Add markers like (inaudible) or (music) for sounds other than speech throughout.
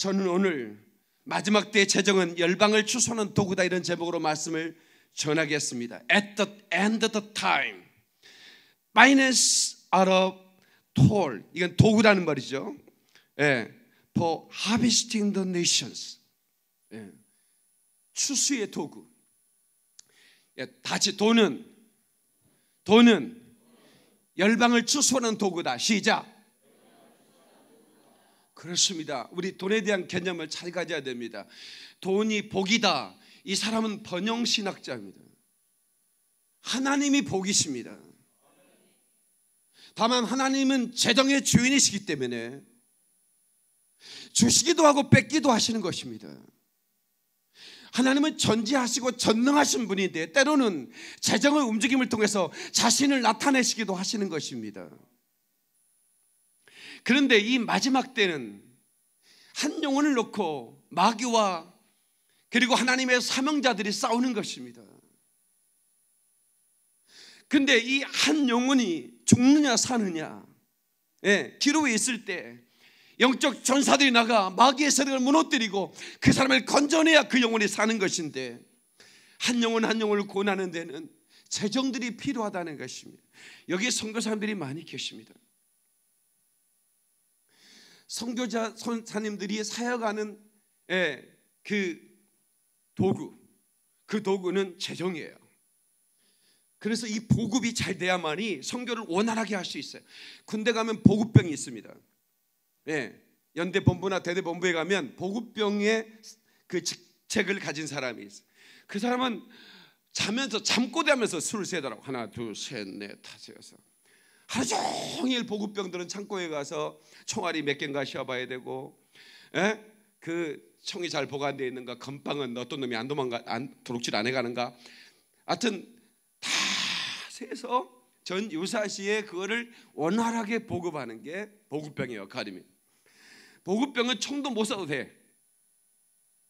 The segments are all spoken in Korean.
저는 오늘 마지막 때의 재정은 열방을 추소하는 도구다 이런 제목으로 말씀을 전하겠습니다. At the end of the time, finance are a t o l l 이건 도구라는 말이죠. 예, for harvesting the nations. 예, 추수의 도구. 예, 다시 돈은 돈은 열방을 추소하는 도구다. 시작. 그렇습니다. 우리 돈에 대한 개념을 잘 가져야 됩니다. 돈이 복이다. 이 사람은 번영 신학자입니다. 하나님이 복이십니다. 다만 하나님은 재정의 주인이시기 때문에 주시기도 하고 뺏기도 하시는 것입니다. 하나님은 전지하시고 전능하신 분인데 때로는 재정의 움직임을 통해서 자신을 나타내시기도 하시는 것입니다. 그런데 이 마지막 때는 한 영혼을 놓고 마귀와 그리고 하나님의 사명자들이 싸우는 것입니다. 근데 이 한 영혼이 죽느냐 사느냐 예, 기로에 있을 때 영적 전사들이 나가 마귀의 세력을 무너뜨리고 그 사람을 건져내야 그 영혼이 사는 것인데 한 영혼 한 영혼을 고난하는 데는 재정들이 필요하다는 것입니다. 여기 선교 사람들이 많이 계십니다. 선교자 선사님들이 사역하는 예, 그 도구, 그 도구는 재정이에요. 그래서 이 보급이 잘 돼야만이 선교를 원활하게 할 수 있어요. 군대 가면 보급병이 있습니다. 예, 연대 본부나 대대 본부에 가면 보급병의 그 직책을 가진 사람이 있어요. 그 사람은 자면서 잠꼬대하면서 술을 세더라고 하나, 둘, 셋, 넷, 다섯, 여섯. 하루 종일 보급병들은 창고에 가서 총알이 몇 개인가 씌어봐야 되고 에? 예? 그 총이 잘 보관되어 있는가 건빵은 어떤 놈이 안 도망가 안 도둑질 안 해가는가 하여튼 다 세서 전 유사시에 그거를 원활하게 보급하는 게 보급병의 역할입니다 보급병은 총도 못 쏴도 돼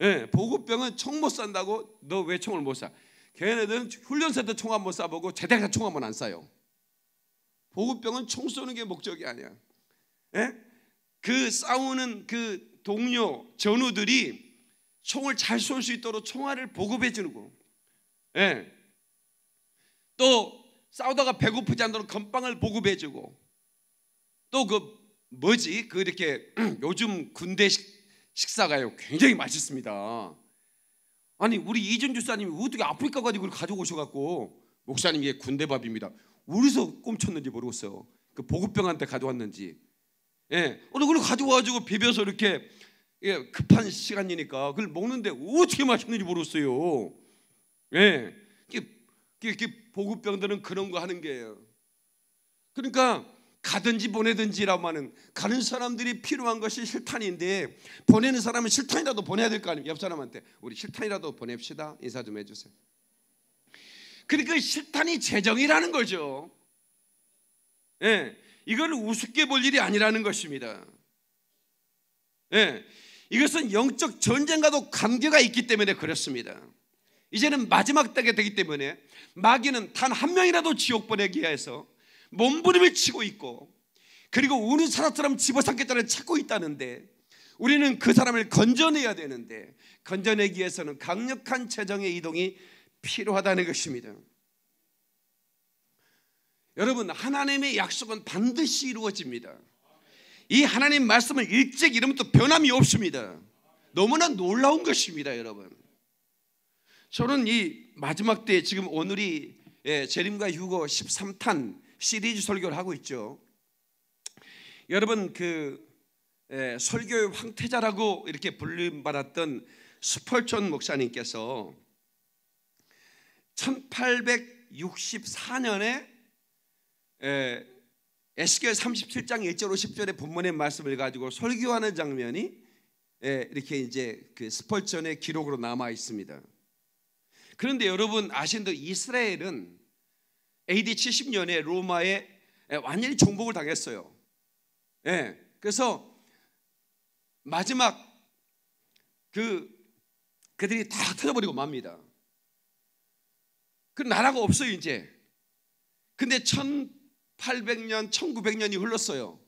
예, 보급병은 총 못 쏜다고 너 왜 총을 못 쏴? 걔네들은 훈련센터 총한번 쏴보고 제대로 총한 번안 쏴요 보급병은 총 쏘는 게 목적이 아니야. 에? 예? 그 싸우는 그 동료 전우들이 총을 잘 쏠 수 있도록 총알을 보급해 주는 거. 예. 또 싸우다가 배고프지 않도록 건빵을 보급해 주고 또 그 뭐지? 그 이렇게 (clears throat) 요즘 군대 식사가요. 굉장히 맛있습니다. 아니 우리 이준 주사님이 어떻게 아프리까가지 그 가져오셔갖고 목사님 이게 군대 밥입니다. 어디서 꿈쳤는지 모르겠어요. 그 보급병한테 가져왔는지. 예. 어느 걸 가져와가지고 비벼서 이렇게 예, 급한 시간이니까 그걸 먹는데 어떻게 맛있는지 모르겠어요. 예. 이렇게 보급병들은 그런 거 하는 게예요. 그러니까 가든지 보내든지라고 하는 가는 사람들이 필요한 것이 실탄인데 보내는 사람은 실탄이라도 보내야 될 거 아닙니까? 옆 사람한테 우리 실탄이라도 보냅시다. 인사 좀 해주세요. 그러니까 실탄이 재정이라는 거죠. 예, 이건 우습게 볼 일이 아니라는 것입니다. 예, 이것은 영적 전쟁과도 관계가 있기 때문에 그렇습니다. 이제는 마지막 때가 되기 때문에 마귀는 단 한 명이라도 지옥 보내기 위해서 몸부림을 치고 있고 그리고 우는 사람처럼 집어삼겠다는 찾고 있다는데 우리는 그 사람을 건져내야 되는데 건져내기 위해서는 강력한 재정의 이동이 필요하다는 것입니다. 여러분 하나님의 약속은 반드시 이루어집니다. 이 하나님 말씀은 일찍 이름부터 변함이 없습니다. 너무나 놀라운 것입니다, 여러분. 저는 이 마지막 때 지금 오늘이 예, 재림과 휴거 13탄 시리즈 설교를 하고 있죠. 여러분 그 예, 설교의 황태자라고 이렇게 불림받았던 스펄촌 목사님께서 1864년에 에스겔 37장 1절 50절의 본문의 말씀을 가지고 설교하는 장면이 에, 이렇게 이제 그 스펄전의 기록으로 남아 있습니다. 그런데 여러분 아신 대로 이스라엘은 AD 70년에 로마에 완전히 정복을 당했어요. 예. 그래서 마지막 그 그들이 다 틀어버리고 맙니다. 그 나라가 없어요 이제. 근데 1800년, 1900년이 흘렀어요.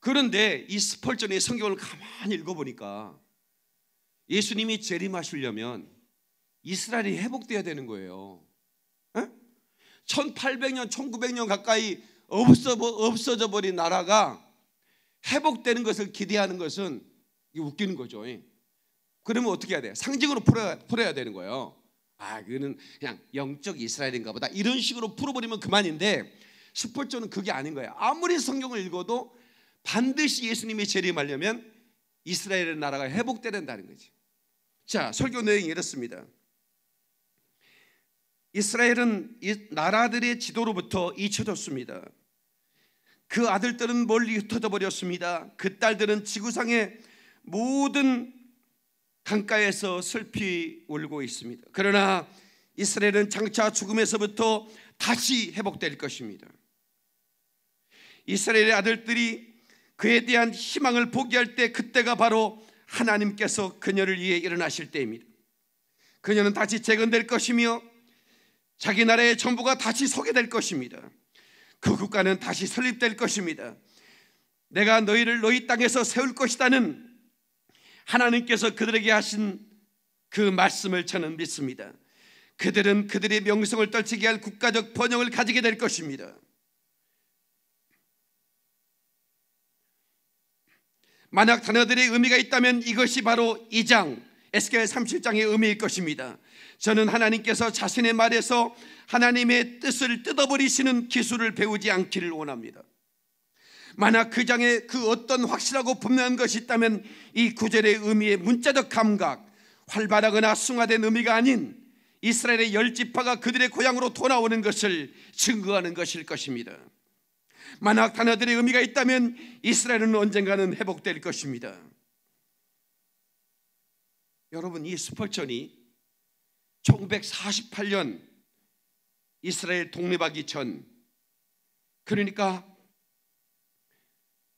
그런데 이 스펄전의 성경을 가만히 읽어보니까 예수님이 재림하시려면 이스라엘이 회복돼야 되는 거예요. 에? 1800년, 1900년 가까이 없어, 없어져 버린 나라가 회복되는 것을 기대하는 것은 웃기는 거죠. 그러면 어떻게 해야 돼요? 상징으로 풀어야, 풀어야 되는 거예요. 아, 그는 그냥 영적 이스라엘인가 보다. 이런 식으로 풀어버리면 그만인데 스폴조는 그게 아닌 거예요. 아무리 성경을 읽어도 반드시 예수님이 재림하려면 이스라엘의 나라가 회복되야 된다는 거지. 자, 설교 내용이 이렇습니다. 이스라엘은 나라들의 지도로부터 잊혀졌습니다. 그 아들들은 멀리 흩어져 버렸습니다. 그 딸들은 지구상의 모든 강가에서 슬피 울고 있습니다. 그러나 이스라엘은 장차 죽음에서부터 다시 회복될 것입니다. 이스라엘의 아들들이 그에 대한 희망을 포기할 때 그때가 바로 하나님께서 그녀를 위해 일어나실 때입니다. 그녀는 다시 재건될 것이며 자기 나라의 정부가 다시 서게 될 것입니다. 그 국가는 다시 설립될 것입니다. 내가 너희를 너희 땅에서 세울 것이다는 하나님께서 그들에게 하신 그 말씀을 저는 믿습니다. 그들은 그들의 명성을 떨치게 할 국가적 번영을 가지게 될 것입니다. 만약 단어들의 의미가 있다면 이것이 바로 2장 에스겔 37장의 의미일 것입니다. 저는 하나님께서 자신의 말에서 하나님의 뜻을 뜯어버리시는 기술을 배우지 않기를 원합니다. 만약 그 장에 그 어떤 확실하고 분명한 것이 있다면 이 구절의 의미의 문자적 감각, 활발하거나 승화된 의미가 아닌 이스라엘의 열 지파가 그들의 고향으로 돌아오는 것을 증거하는 것일 것입니다. 만약 단어들의 의미가 있다면 이스라엘은 언젠가는 회복될 것입니다. 여러분 이 스펄전이 1948년 이스라엘 독립하기 전 그러니까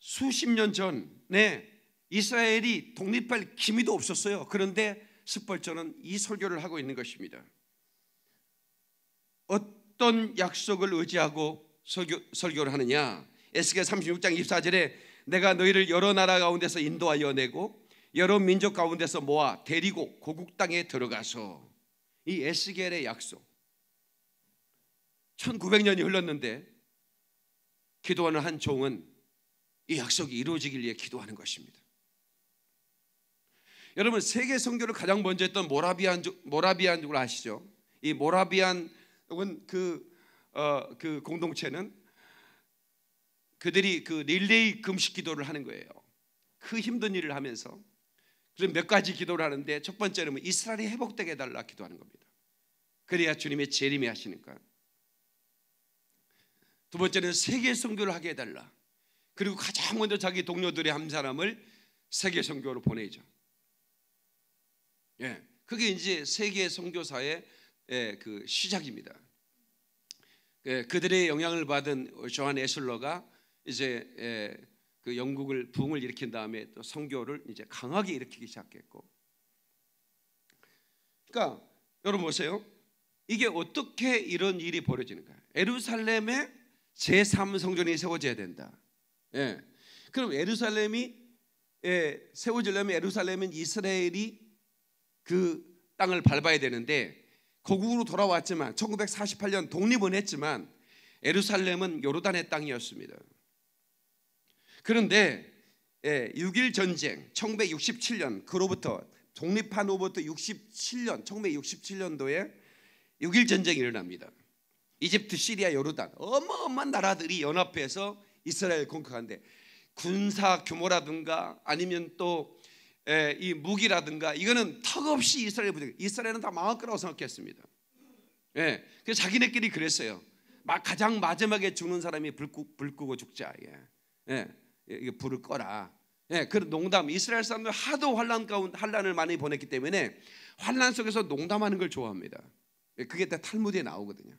수십 년 전에 이스라엘이 독립할 기미도 없었어요. 그런데 스펄저은이 설교를 하고 있는 것입니다. 어떤 약속을 의지하고 설교, 를 하느냐? 에스겔 36장 24절에 내가 너희를 여러 나라 가운데서 인도하여 내고 여러 민족 가운데서 모아 데리고 고국 땅에 들어가서 이 에스겔의 약속 1900년이 흘렀는데 기도하는 한 종은 이 약속이 이루어지길 위해 기도하는 것입니다. 여러분 세계 선교를 가장 먼저 했던 모라비안 모라비안족을 아시죠? 이 모라비안 혹은 그, 어, 그 공동체는 그들이 그 릴레이 금식 기도를 하는 거예요. 그 힘든 일을 하면서 그럼 몇 가지 기도를 하는데 첫 번째는 뭐 이스라엘이 회복되게 해달라 기도하는 겁니다. 그래야 주님의 재림이 하시니까. 두 번째는 세계 선교를 하게 해달라. 그리고 가장 먼저 자기 동료들의 한 사람을 세계 선교로 보내죠. 예, 그게 이제 세계 선교사의 예, 그 시작입니다. 예, 그들의 영향을 받은 조한 에슬러가 이제 예, 그 영국을 부을 일으킨 다음에 또 선교를 이제 강하게 일으키기 시작했고, 그러니까 여러분 보세요. 이게 어떻게 이런 일이 벌어지는가? 에루살렘에 제3성전이 세워져야 된다. 예. 그럼 예루살렘이 예, 세워지려면 예루살렘은 이스라엘이 그 땅을 밟아야 되는데 고국으로 돌아왔지만 1948년 독립은 했지만 예루살렘은 요르단의 땅이었습니다. 그런데 예, 6일 전쟁 1967년 그로부터 독립한 후부터 67년 1967년도에 6일 전쟁이 일어납니다. 이집트, 시리아, 요르단 어마어마한 나라들이 연합해서 이스라엘 공격하는데 군사 규모라든가 아니면 또 이 무기라든가 이거는 턱없이 이스라엘 부대 이스라엘은 다 망할 거라고 생각했습니다. 예, 그 자기네끼리 그랬어요. 막 가장 마지막에 죽는 사람이 불, 끄, 불 끄고 죽자. 예, 예, 이게 불을 꺼라. 예, 그런 농담. 이스라엘 사람들 하도 환란 가운 환란을 많이 보냈기 때문에 환란 속에서 농담하는 걸 좋아합니다. 예, 그게 다 탈무드에 나오거든요.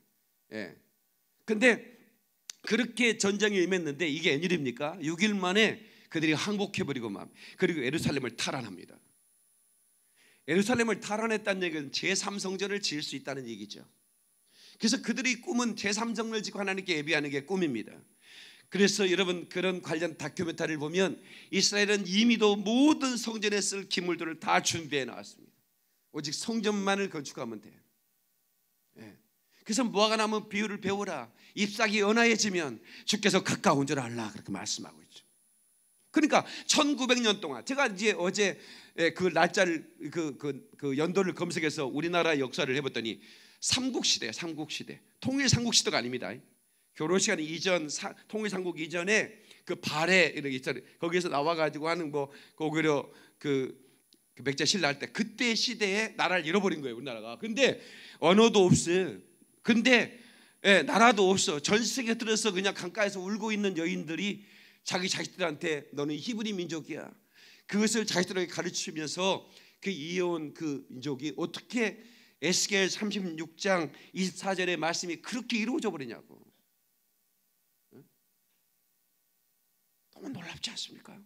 예, 근데 그렇게 전쟁에 임했는데 이게 엔일입니까? 6일 만에 그들이 항복해버리고 막 그리고 예루살렘을 탈환합니다. 예루살렘을 탈환했다는 얘기는 제3성전을 지을 수 있다는 얘기죠. 그래서 그들이 꿈은 제3성전을 지고 하나님께 예비하는 게 꿈입니다. 그래서 여러분 그런 관련 다큐멘터리를 보면 이스라엘은 이미도 모든 성전에 쓸 기물들을 다 준비해 나왔습니다. 오직 성전만을 건축하면 돼요. 그래서 무화과나무 비유를 배우라. 잎사귀 연하해지면 주께서 가까운 줄 알라. 그렇게 말씀하고 있죠. 그러니까 1900년 동안 제가 이제 어제 예, 그 날짜를 그, 그, 그 연도를 검색해서 우리나라 역사를 해봤더니 삼국 시대, 삼국 시대, 통일 삼국 시대가 아닙니다. 결혼 시간 이전 사, 통일 삼국 이전에 그 발해 이런 게 있잖아요. 거기에서 나와가지고 하는 뭐 고구려 그, 그 맥자 신라 할 때 그때 시대에 나라를 잃어버린 거예요 우리나라가. 근데 언어도 없음 근데 예, 나라도 없어. 전 세계 들어서 그냥 강가에서 울고 있는 여인들이 자기 자식들한테 너는 히브리 민족이야. 그것을 자식들에게 가르치면서 그 이어온 그 민족이 어떻게 에스겔 36장 24절의 말씀이 그렇게 이루어져 버리냐고. 너무 놀랍지 않습니까?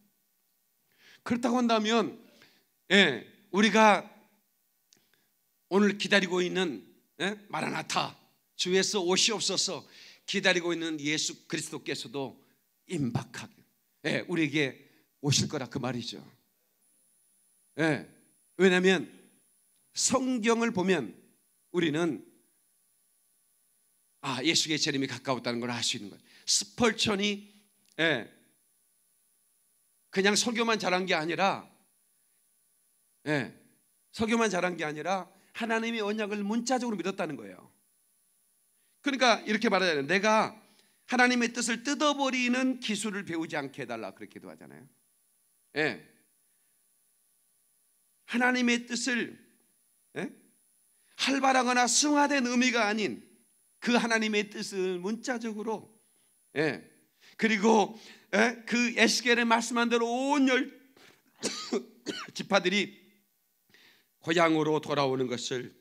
그렇다고 한다면 예, 우리가 오늘 기다리고 있는 예? 마라나타 주에서 오시옵소서 기다리고 있는 예수 그리스도께서도 임박하게 예, 우리에게 오실 거라 그 말이죠. 예, 왜냐하면 성경을 보면 우리는 아 예수의 재림이 가까웠다는 걸 알 수 있는 거예요. 스펄천이 예, 그냥 설교만 잘한 게 아니라 예, 설교만 잘한 게 아니라 하나님의 언약을 문자적으로 믿었다는 거예요. 그러니까 이렇게 말해야 돼요. 내가 하나님의 뜻을 뜯어버리는 기술을 배우지 않게 해달라 그렇게도 하잖아요. 예. 하나님의 뜻을 예? 활발하거나 승화된 의미가 아닌 그 하나님의 뜻을 문자적으로 예. 그리고 예? 그 에스겔의 말씀한 대로 온 열 (coughs) 지파들이 고향으로 돌아오는 것을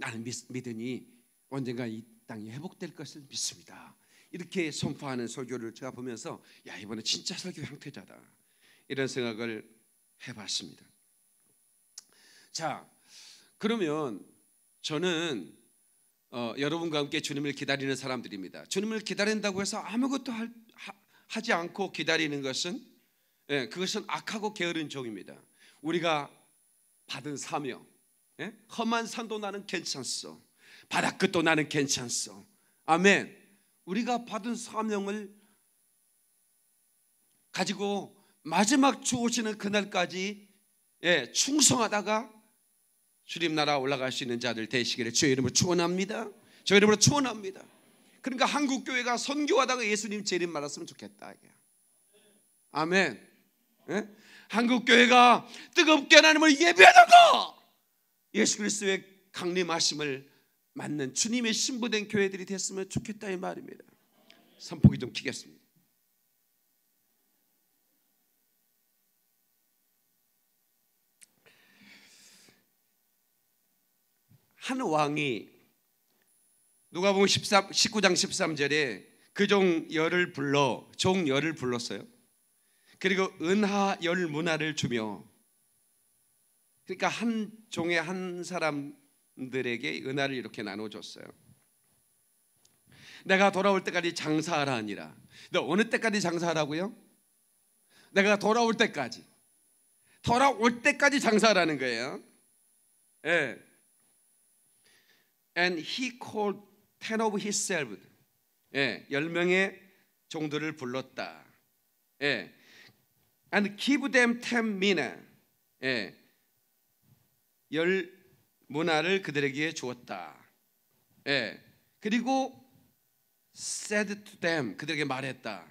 나는 믿으니 언젠가 이 땅이 회복될 것을 믿습니다. 이렇게 선포하는 설교를 제가 보면서 야 이번에 진짜 설교 형태자다 이런 생각을 해봤습니다. 자 그러면 저는 어, 여러분과 함께 주님을 기다리는 사람들입니다. 주님을 기다린다고 해서 아무것도 할, 하, 지 않고 기다리는 것은 예, 그것은 악하고 게으른 종입니다. 우리가 받은 사명 예? 험한 산도 나는 괜찮소. 바다 끝도 나는 괜찮소. 아멘. 우리가 받은 사명을 가지고 마지막 주오시는 그날까지 예, 충성하다가 주님 나라 올라갈 수 있는 자들 되시기를 주의 이름으로 축원합니다. 주의 이름으로 축원합니다. 그러니까 한국 교회가 선교하다가 예수님 재림 말았으면 좋겠다. 아멘. 예? 한국 교회가 뜨겁게 하나님을 예배하다가 예수 그리스도의 강림하심을 맞는 주님의 신부된 교회들이 됐으면 좋겠다 이 말입니다. 선포기 좀 키겠습니다. 한 왕이 누가보음 13, 19장 13절에 그 종 열을 불러 종 열을 불렀어요. 그리고 은하 열 문화를 주며 그러니까 한 종의 한 사람들에게 은하를 이렇게 나눠줬어요. 내가 돌아올 때까지 장사하라 하니라. 근 어느 때까지 장사하라고요? 내가 돌아올 때까지. 돌아올 때까지 장사하라는 거예요. 예. And he called ten of his servants. 예, 열 명의 종들을 불렀다. 예. And give them ten mina. 예. 열 문화를 그들에게 주었다. 예. 그리고 said to them 그들에게 말했다.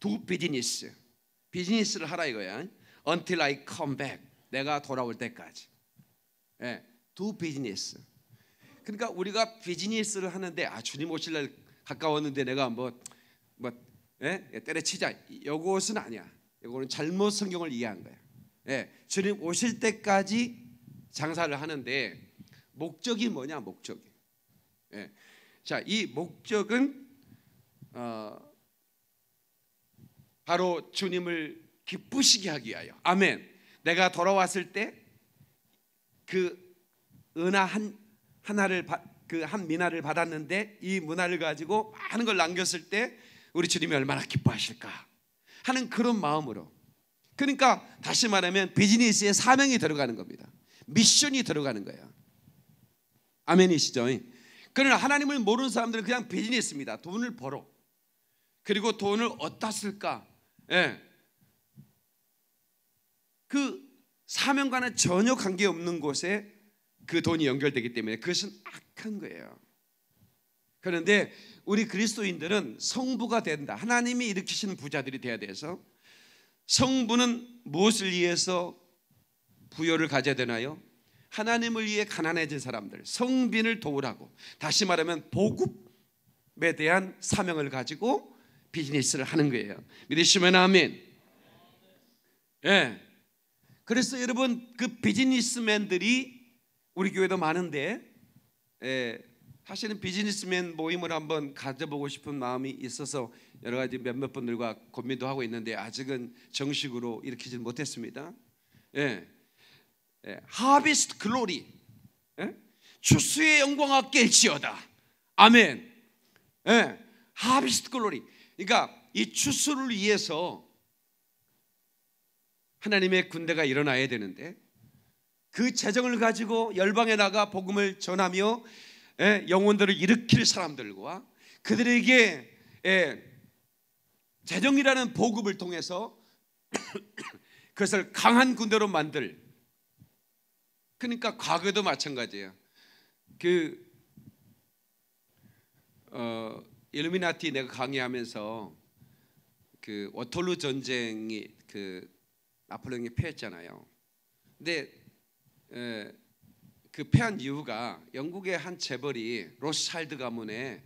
Do business. 비즈니스를 하라 이거야. Until I come back. 내가 돌아올 때까지. 예. Do business. 그러니까 우리가 비즈니스를 하는데 아 주님 오실 날 가까웠는데 내가 뭐뭐 뭐, 뭐 예? 예? 때려치자. 요것은 아니야. 이거는 잘못 성경을 이해한 거야. 예. 주님 오실 때까지 장사를 하는데 목적이 뭐냐 목적이. 예. 자, 이 목적은 어, 바로 주님을 기쁘시게 하기 위하여. 아멘. 내가 돌아왔을 때 그 은하 한 하나를 그 한 미나를 받았는데 이 문화를 가지고 많은 걸 남겼을 때 우리 주님이 얼마나 기뻐하실까 하는 그런 마음으로. 그러니까 다시 말하면 비즈니스에 사명이 들어가는 겁니다. 미션이 들어가는 거예요. 아멘이시죠? 그러나 하나님을 모르는 사람들은 그냥 비즈니스입니다. 돈을 벌어. 그리고 돈을 어디다 쓸까? 예. 그 사명과는 전혀 관계없는 곳에 그 돈이 연결되기 때문에 그것은 악한 거예요. 그런데 우리 그리스도인들은 성부가 된다. 하나님이 일으키시는 부자들이 돼야 돼서 성부는 무엇을 위해서 부여를 가져야 되나요? 하나님을 위해 가난해진 사람들, 성빈을 도우라고 다시 말하면 보급에 대한 사명을 가지고 비즈니스를 하는 거예요. 믿으시면 아멘. 예. 네. 그래서 여러분 그 비즈니스맨들이 우리 교회도 많은데 예, 사실은 비즈니스맨 모임을 한번 가져보고 싶은 마음이 있어서 여러 가지 몇몇 분들과 고민도 하고 있는데 아직은 정식으로 일으키지 못했습니다. 예. 하비스트 예, 글로리 예? 추수의 영광아 깰지어다 아멘 하비스트 예, 글로리 그러니까 이 추수를 위해서 하나님의 군대가 일어나야 되는데 그 재정을 가지고 열방에 나가 복음을 전하며 영혼들을 일으킬 사람들과 그들에게 재정이라는 보급을 통해서 (coughs) 그것을 강한 군대로 만들 그러니까 과거도 마찬가지예요. 그 어, 일루미나티 내가 강의하면서 그 워털루 전쟁이 그 나폴레옹이 패했잖아요. 근데 에, 그 패한 이유가 영국의 한 재벌이 로스차일드 가문의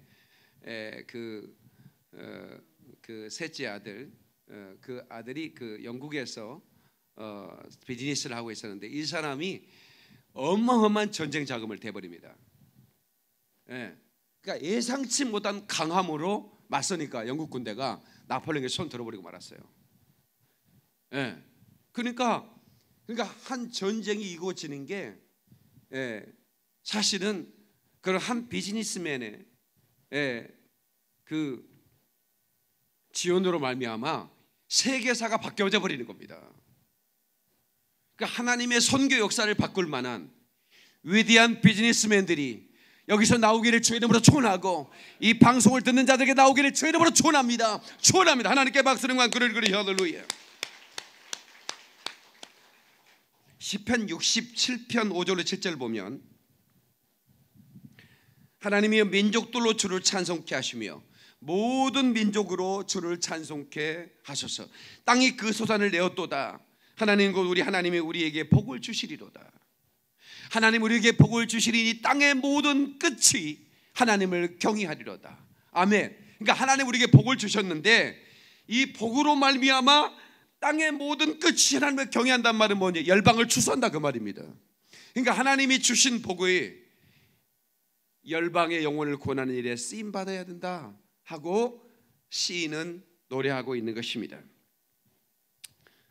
에, 그, 어, 그 셋째 아들 어, 그 아들이 그 영국에서 어, 비즈니스를 하고 있었는데 이 사람이 어마어마한 전쟁 자금을 대버립니다. 예. 그러니까 예상치 못한 강함으로 맞서니까 영국 군대가 나폴레옹의 손 들어버리고 말았어요. 예. 그러니까 그러니까 한 전쟁이 이고 지는 게 예. 사실은 그런 한 비즈니스맨의 예. 그 지원으로 말미암아 세계사가 바뀌어져 버리는 겁니다. 그 하나님의 선교 역사를 바꿀 만한 위대한 비즈니스맨들이 여기서 나오기를 주의 이름으로 초원하고이 방송을 듣는 자들에게 나오기를 주의 이름으로 초원합니다초원합니다 하나님께 박수를 관그를 그리 하늘루1 0편 67편 5절로 7절 보면 하나님이 민족들로 주를 찬송케 하시며 모든 민족으로 주를 찬송케 하소서. 땅이 그 소산을 내었도다. 하나님 곧 우리 하나님이 우리에게 복을 주시리로다. 하나님 우리에게 복을 주시리니 땅의 모든 끝이 하나님을 경외하리로다. 아멘. 그러니까 하나님 우리에게 복을 주셨는데 이 복으로 말미암아 땅의 모든 끝이 하나님을 경외한단 말은 뭐냐? 열방을 추수한다 그 말입니다. 그러니까 하나님이 주신 복의 열방의 영혼을 구원하는 일에 쓰임 받아야 된다 하고 시인은 노래하고 있는 것입니다.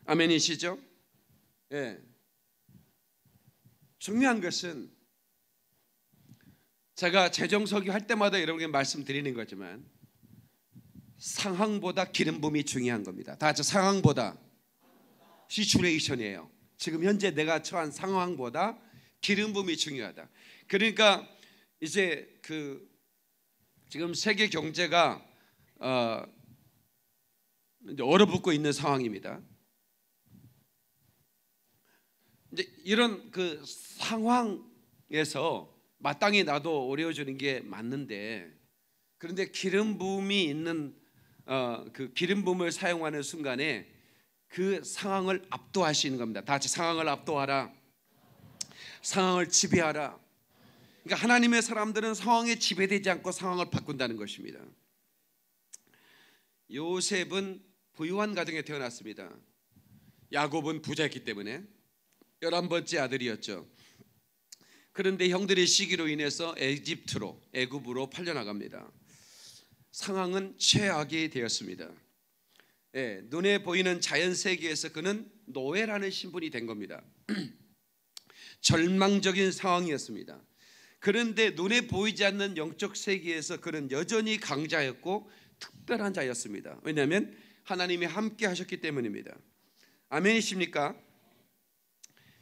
아멘이시죠? 예. 중요한 것은 제가 재정석이 할 때마다 여러분께 말씀드리는 거지만 상황보다 기름 부이 중요한 겁니다. 다 같이 상황보다 시츄레이션이에요. 지금 현재 내가 처한 상황보다 기름 부이 중요하다. 그러니까 이제 그 지금 세계 경제가 어 얼어붙고 있는 상황입니다. 이제 이런 그 상황에서 마땅히 나도 어려워지는 게 맞는데 그런데 기름 부음이 있는 어, 그 기름 부음을 사용하는 순간에 그 상황을 압도하시는 겁니다. 다 같이 상황을 압도하라. 상황을 지배하라. 그러니까 하나님의 사람들은 상황에 지배되지 않고 상황을 바꾼다는 것입니다. 요셉은 부유한 가정에 태어났습니다. 야곱은 부자였기 때문에 열한 번째 아들이었죠. 그런데 형들의 시기로 인해서 에집트로 애굽으로 팔려나갑니다. 상황은 최악이 되었습니다. 예, 눈에 보이는 자연 세계에서 그는 노예라는 신분이 된 겁니다. (clears throat) 절망적인 상황이었습니다. 그런데 눈에 보이지 않는 영적 세계에서 그는 여전히 강자였고 특별한 자였습니다. 왜냐하면 하나님이 함께 하셨기 때문입니다. 아멘이십니까?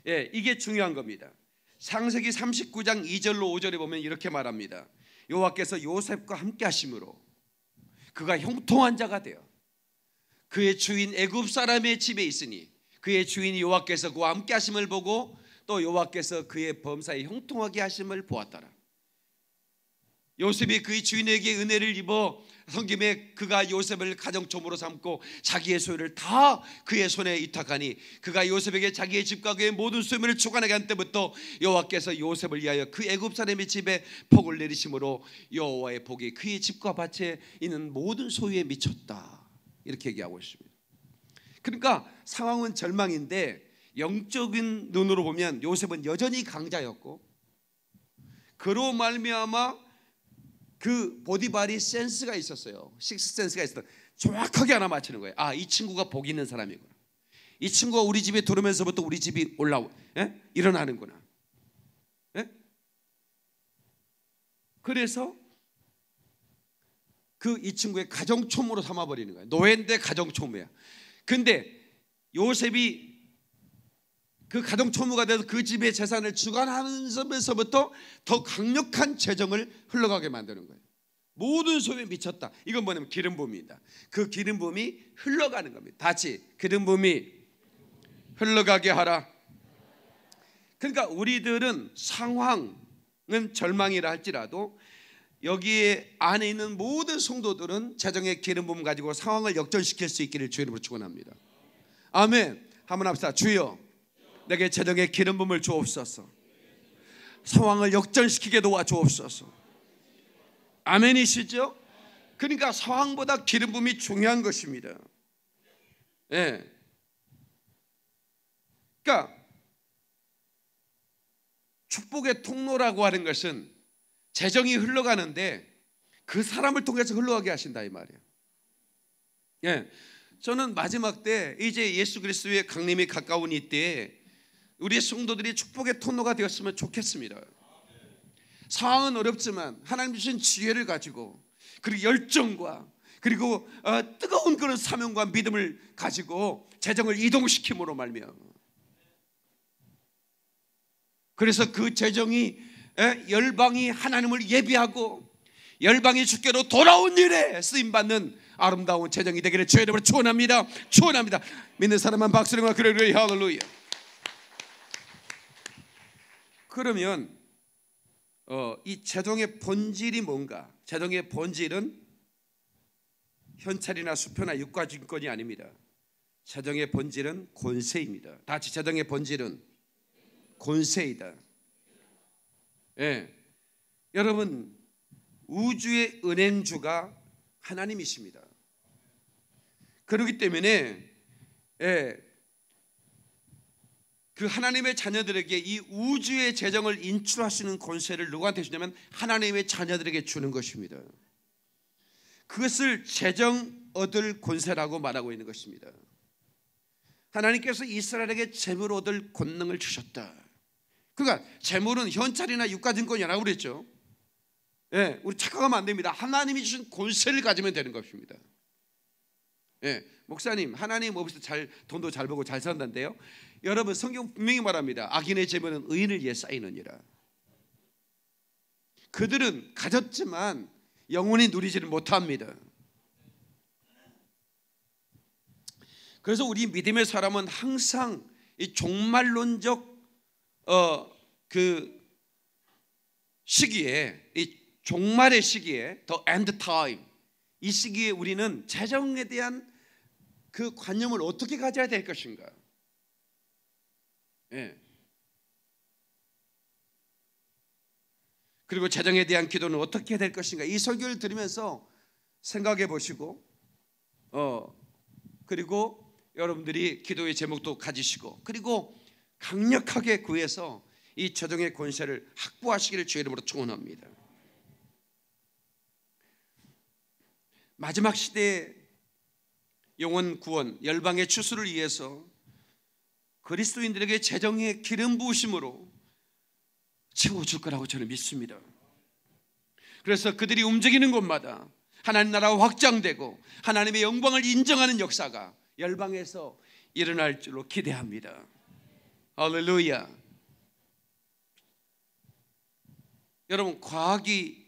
예, 이게 중요한 겁니다. 상세기 39장 2절로 5절에 보면 이렇게 말합니다. 여호와께서 요셉과 함께 하심으로 그가 형통한 자가 되어 그의 주인 애굽 사람의 집에 있으니 그의 주인 여호와께서 그와 함께 하심을 보고 또 여호와께서 그의 범사에 형통하게 하심을 보았더라. 요셉이 그의 주인에게 은혜를 입어 성김에 그가 요셉을 가정촌으로 삼고 자기의 소유를 다 그의 손에 위탁하니 그가 요셉에게 자기의 집과 그의 모든 소유물을 주관하게 한 때부터 여호와께서 요셉을 위하여 그 애굽 사람의 집에 복을 내리심으로 여호와의 복이 그의 집과 밭에 있는 모든 소유에 미쳤다 이렇게 얘기하고 있습니다. 그러니까 상황은 절망인데 영적인 눈으로 보면 요셉은 여전히 강자였고 그로 말미암아 그보디발이 센스가 있었어요. 식스 센스가 있었던 정확하게 하나 맞히는 거예요. 아, 이 친구가 복 있는 사람이구나. 이 친구가 우리 집에 들어오면서부터 우리 집이 올라 예? 일어나는구나. 예? 그래서 그 이 친구의 가정초모로 삼아버리는 거예요. 노예인데 가정초모야. 근데 요셉이 그 가정초무가 돼서 그 집의 재산을 주관하는 점에서부터 더 강력한 재정을 흘러가게 만드는 거예요. 모든 소유에 미쳤다. 이건 뭐냐면 기름붐입니다. 그 기름붐이 흘러가는 겁니다. 다시 기름붐이 흘러가게 하라. 그러니까 우리들은 상황은 절망이라 할지라도 여기에 안에 있는 모든 성도들은 재정의 기름붐 가지고 상황을 역전시킬 수 있기를 주의 이름으로 축원합니다. 아멘. 한번 합시다. 주여. 내게 재정의 기름 붐을 주옵소서. 상황을 역전시키게 도와주옵소서. 아멘이시죠? 그러니까 상황보다 기름 부이 중요한 것입니다. 예. 네. 그러니까 축복의 통로라고 하는 것은 재정이 흘러가는데 그 사람을 통해서 흘러가게 하신다 이 말이에요. 예. 저는 마지막 때 이제 예수 그리스도의 강림이 가까운 이때에 우리 의 성도들이 축복의 통로가 되었으면 좋겠습니다. 상황은 어렵지만 하나님 주신 지혜를 가지고 그리고 열정과 그리고 어, 뜨거운 그런 사명과 믿음을 가지고 재정을 이동시킴으로 말며 그래서 그 재정이 에, 열방이 하나님을 예비하고 열방이 주께로 돌아온 일에 쓰임 받는 아름다운 재정이 되기를 주의 이름으로 축원합니다. 축원합니다. 믿는 사람만 박수를 마 그래 그래 할렐루야. 그러면 어, 이 제동의 본질이 뭔가? 제동의 본질은 현찰이나 수표나 유가증권이 아닙니다. 제동의 본질은 권세입니다. 다 같이 제동의 본질은 권세이다. 예. 여러분 우주의 은행주가 하나님이십니다. 그렇기 때문에 예, 그 하나님의 자녀들에게 이 우주의 재정을 인출할 수 있는 권세를 누구한테 주냐면 하나님의 자녀들에게 주는 것입니다. 그것을 재정 얻을 권세라고 말하고 있는 것입니다. 하나님께서 이스라엘에게 재물 얻을 권능을 주셨다. 그러니까 재물은 현찰이나 유가증권이라고 그랬죠. 예, 우리 착각하면 안 됩니다. 하나님이 주신 권세를 가지면 되는 것입니다. 예, 목사님, 하나님 없이잘 돈도 잘 벌고 잘 산다는데요. 여러분 성경 분명히 말합니다. 악인의 재물은 의인을 위해 쌓이느니라. 그들은 가졌지만 영원히 누리지를 못합니다. 그래서 우리 믿음의 사람은 항상 이 종말론적 어 그 시기에 이 종말의 시기에 더 엔드 타임 이 시기에 우리는 재정에 대한 그 관념을 어떻게 가져야 될 것인가? 예. 그리고 재정에 대한 기도는 어떻게 될 것인가 이 설교를 들으면서 생각해 보시고 어 그리고 여러분들이 기도의 제목도 가지시고 그리고 강력하게 구해서 이 재정의 권세를 확보하시기를 주의 이름으로 축원합니다. 마지막 시대의 영원 구원 열방의 추수를 위해서 그리스도인들에게 재정의 기름 부으심으로 채워줄 거라고 저는 믿습니다. 그래서 그들이 움직이는 곳마다 하나님 나라가 확장되고 하나님의 영광을 인정하는 역사가 열방에서 일어날 줄로 기대합니다. 할렐루야. 여러분 과학이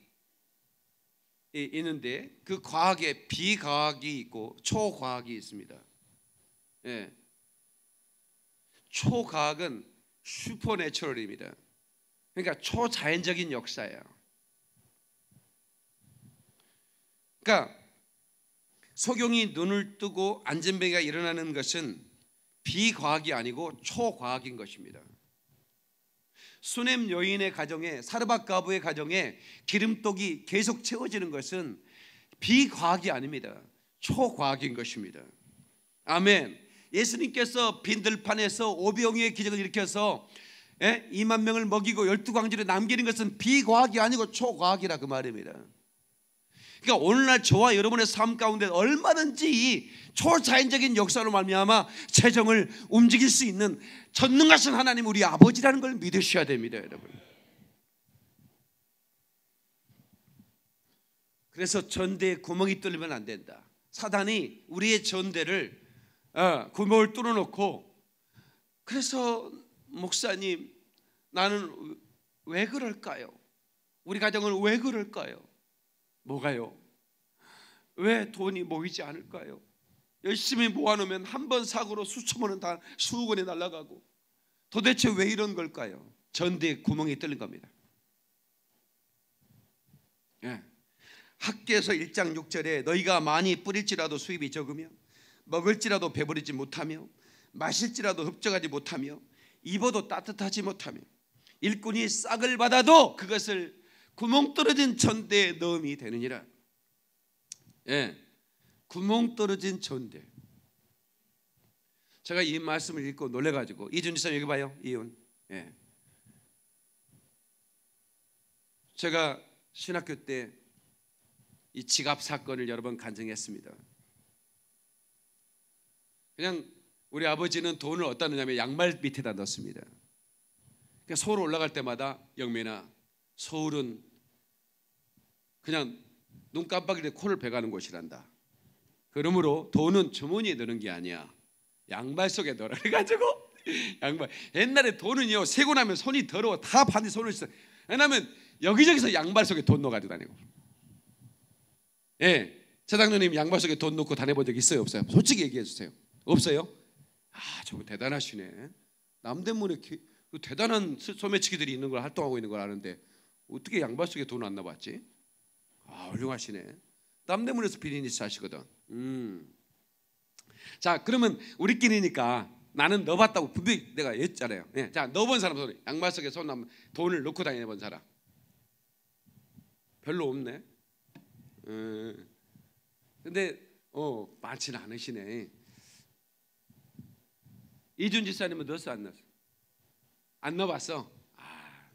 있는데 그 과학에 비과학이 있고 초과학이 있습니다. 예. 초과학은 슈퍼내추럴입니다. 그러니까 초자연적인 역사예요. 그러니까 소경이 눈을 뜨고 안전병이가 일어나는 것은 비과학이 아니고 초과학인 것입니다. 수넴 여인의 가정에 사르밧 가부의 가정에 기름독이 계속 채워지는 것은 비과학이 아닙니다. 초과학인 것입니다. 아멘. 예수님께서 빈들판에서 오병이의 기적을 일으켜서 예? 2만 명을 먹이고 열두 광주를 남기는 것은 비과학이 아니고 초과학이라 그 말입니다. 그러니까 오늘날 저와 여러분의 삶 가운데 얼마든지 초자연적인 역사로 말미암아 재정을 움직일 수 있는 전능하신 하나님 우리 아버지라는 걸 믿으셔야 됩니다, 여러분. 그래서 전대에 구멍이 뚫리면 안 된다. 사단이 우리의 전대를 예, 구멍을 뚫어놓고 그래서 목사님 나는 왜 그럴까요? 우리 가정은 왜 그럴까요? 뭐가요? 왜 돈이 모이지 않을까요? 열심히 모아놓으면 한 번 사고로 수천 원은 다 수억 원이 날아가고 도대체 왜 이런 걸까요? 전대에 구멍이 뚫린 겁니다. 예. 학계에서 1장 6절에 너희가 많이 뿌릴지라도 수입이 적으면 먹을지라도 배부르지 못하며 마실지라도 흡족하지 못하며 입어도 따뜻하지 못하며 일꾼이 싹을 받아도 그것을 구멍 떨어진 전대에 넣음이 되느니라. 예, 구멍 떨어진 전대. 제가 이 말씀을 읽고 놀래가지고 이준 지사 여기 봐요 이혼. 예. 제가 신학교 때 이 지갑 사건을 여러 번 간증했습니다. 그냥 우리 아버지는 돈을 어디다 넣냐면 양말 밑에다 넣습니다. 그러니까 서울 올라갈 때마다 영민아 서울은 그냥 눈깜빡이때 코를 베가는 곳이란다. 그러므로 돈은 주머니에 넣는 게 아니야. 양말 속에 넣어라. 그래가지고 (laughs) 양말. 옛날에 돈은요 세고 나면 손이 더러워 다반드 손을 씻어. 왜냐하면 여기저기서 양말 속에 돈 넣어가지고 다니고. 예, 차장님 양말 속에 돈 넣고 다녀본 적 있어요 없어요? 솔직히 얘기해 주세요. 없어요? 아, 저분 대단하시네. 남대문에 그 대단한 소매치기들이 있는 걸 활동하고 있는 걸 아는데 어떻게 양발 속에 돈안 나봤지? 아, 훌륭하시네. 남대문에서 비즈니스 하시거든. 음. 자, 그러면 우리끼리니까 나는 넣어봤다고 분명히 내가 했잖아요. 예. 자, 넣어본 사람 손에 양말 속에 손한 돈을 넣고 다니는 사람. 별로 없네. 음. 근데 어 많지는 않으시네. 이준 지사님은 넣었어 안 넣었어? 안 넣어봤어. 아,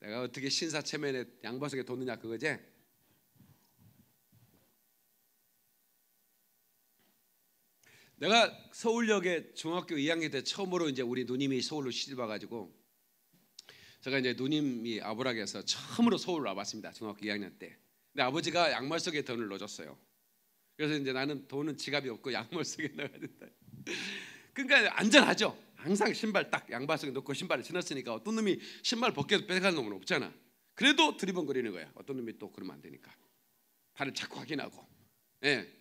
내가 어떻게 신사 체면에 양보석에 뒀느냐 그거지? 내가 서울역에 중학교 2학년 때 처음으로 이제 우리 누님이 서울로 시집 와가지고 제가 이제 누님이 아부락에서 처음으로 서울로 와봤습니다. 중학교 2학년 때. 근데 아버지가 양말 속에 돈을 넣어줬어요. 그래서 이제 나는 돈은 지갑이 없고 (laughs) 양말 속에 넣어야 된다. 그러니까 안전하죠. 항상 신발 딱 양발 속에 놓고 신발을 신었으니까 어떤 놈이 신발 벗겨서 뺏어가는 놈은 없잖아. 그래도 드리번거리는 거야. 어떤 놈이 또 그러면 안 되니까 발을 자꾸 확인하고. 예.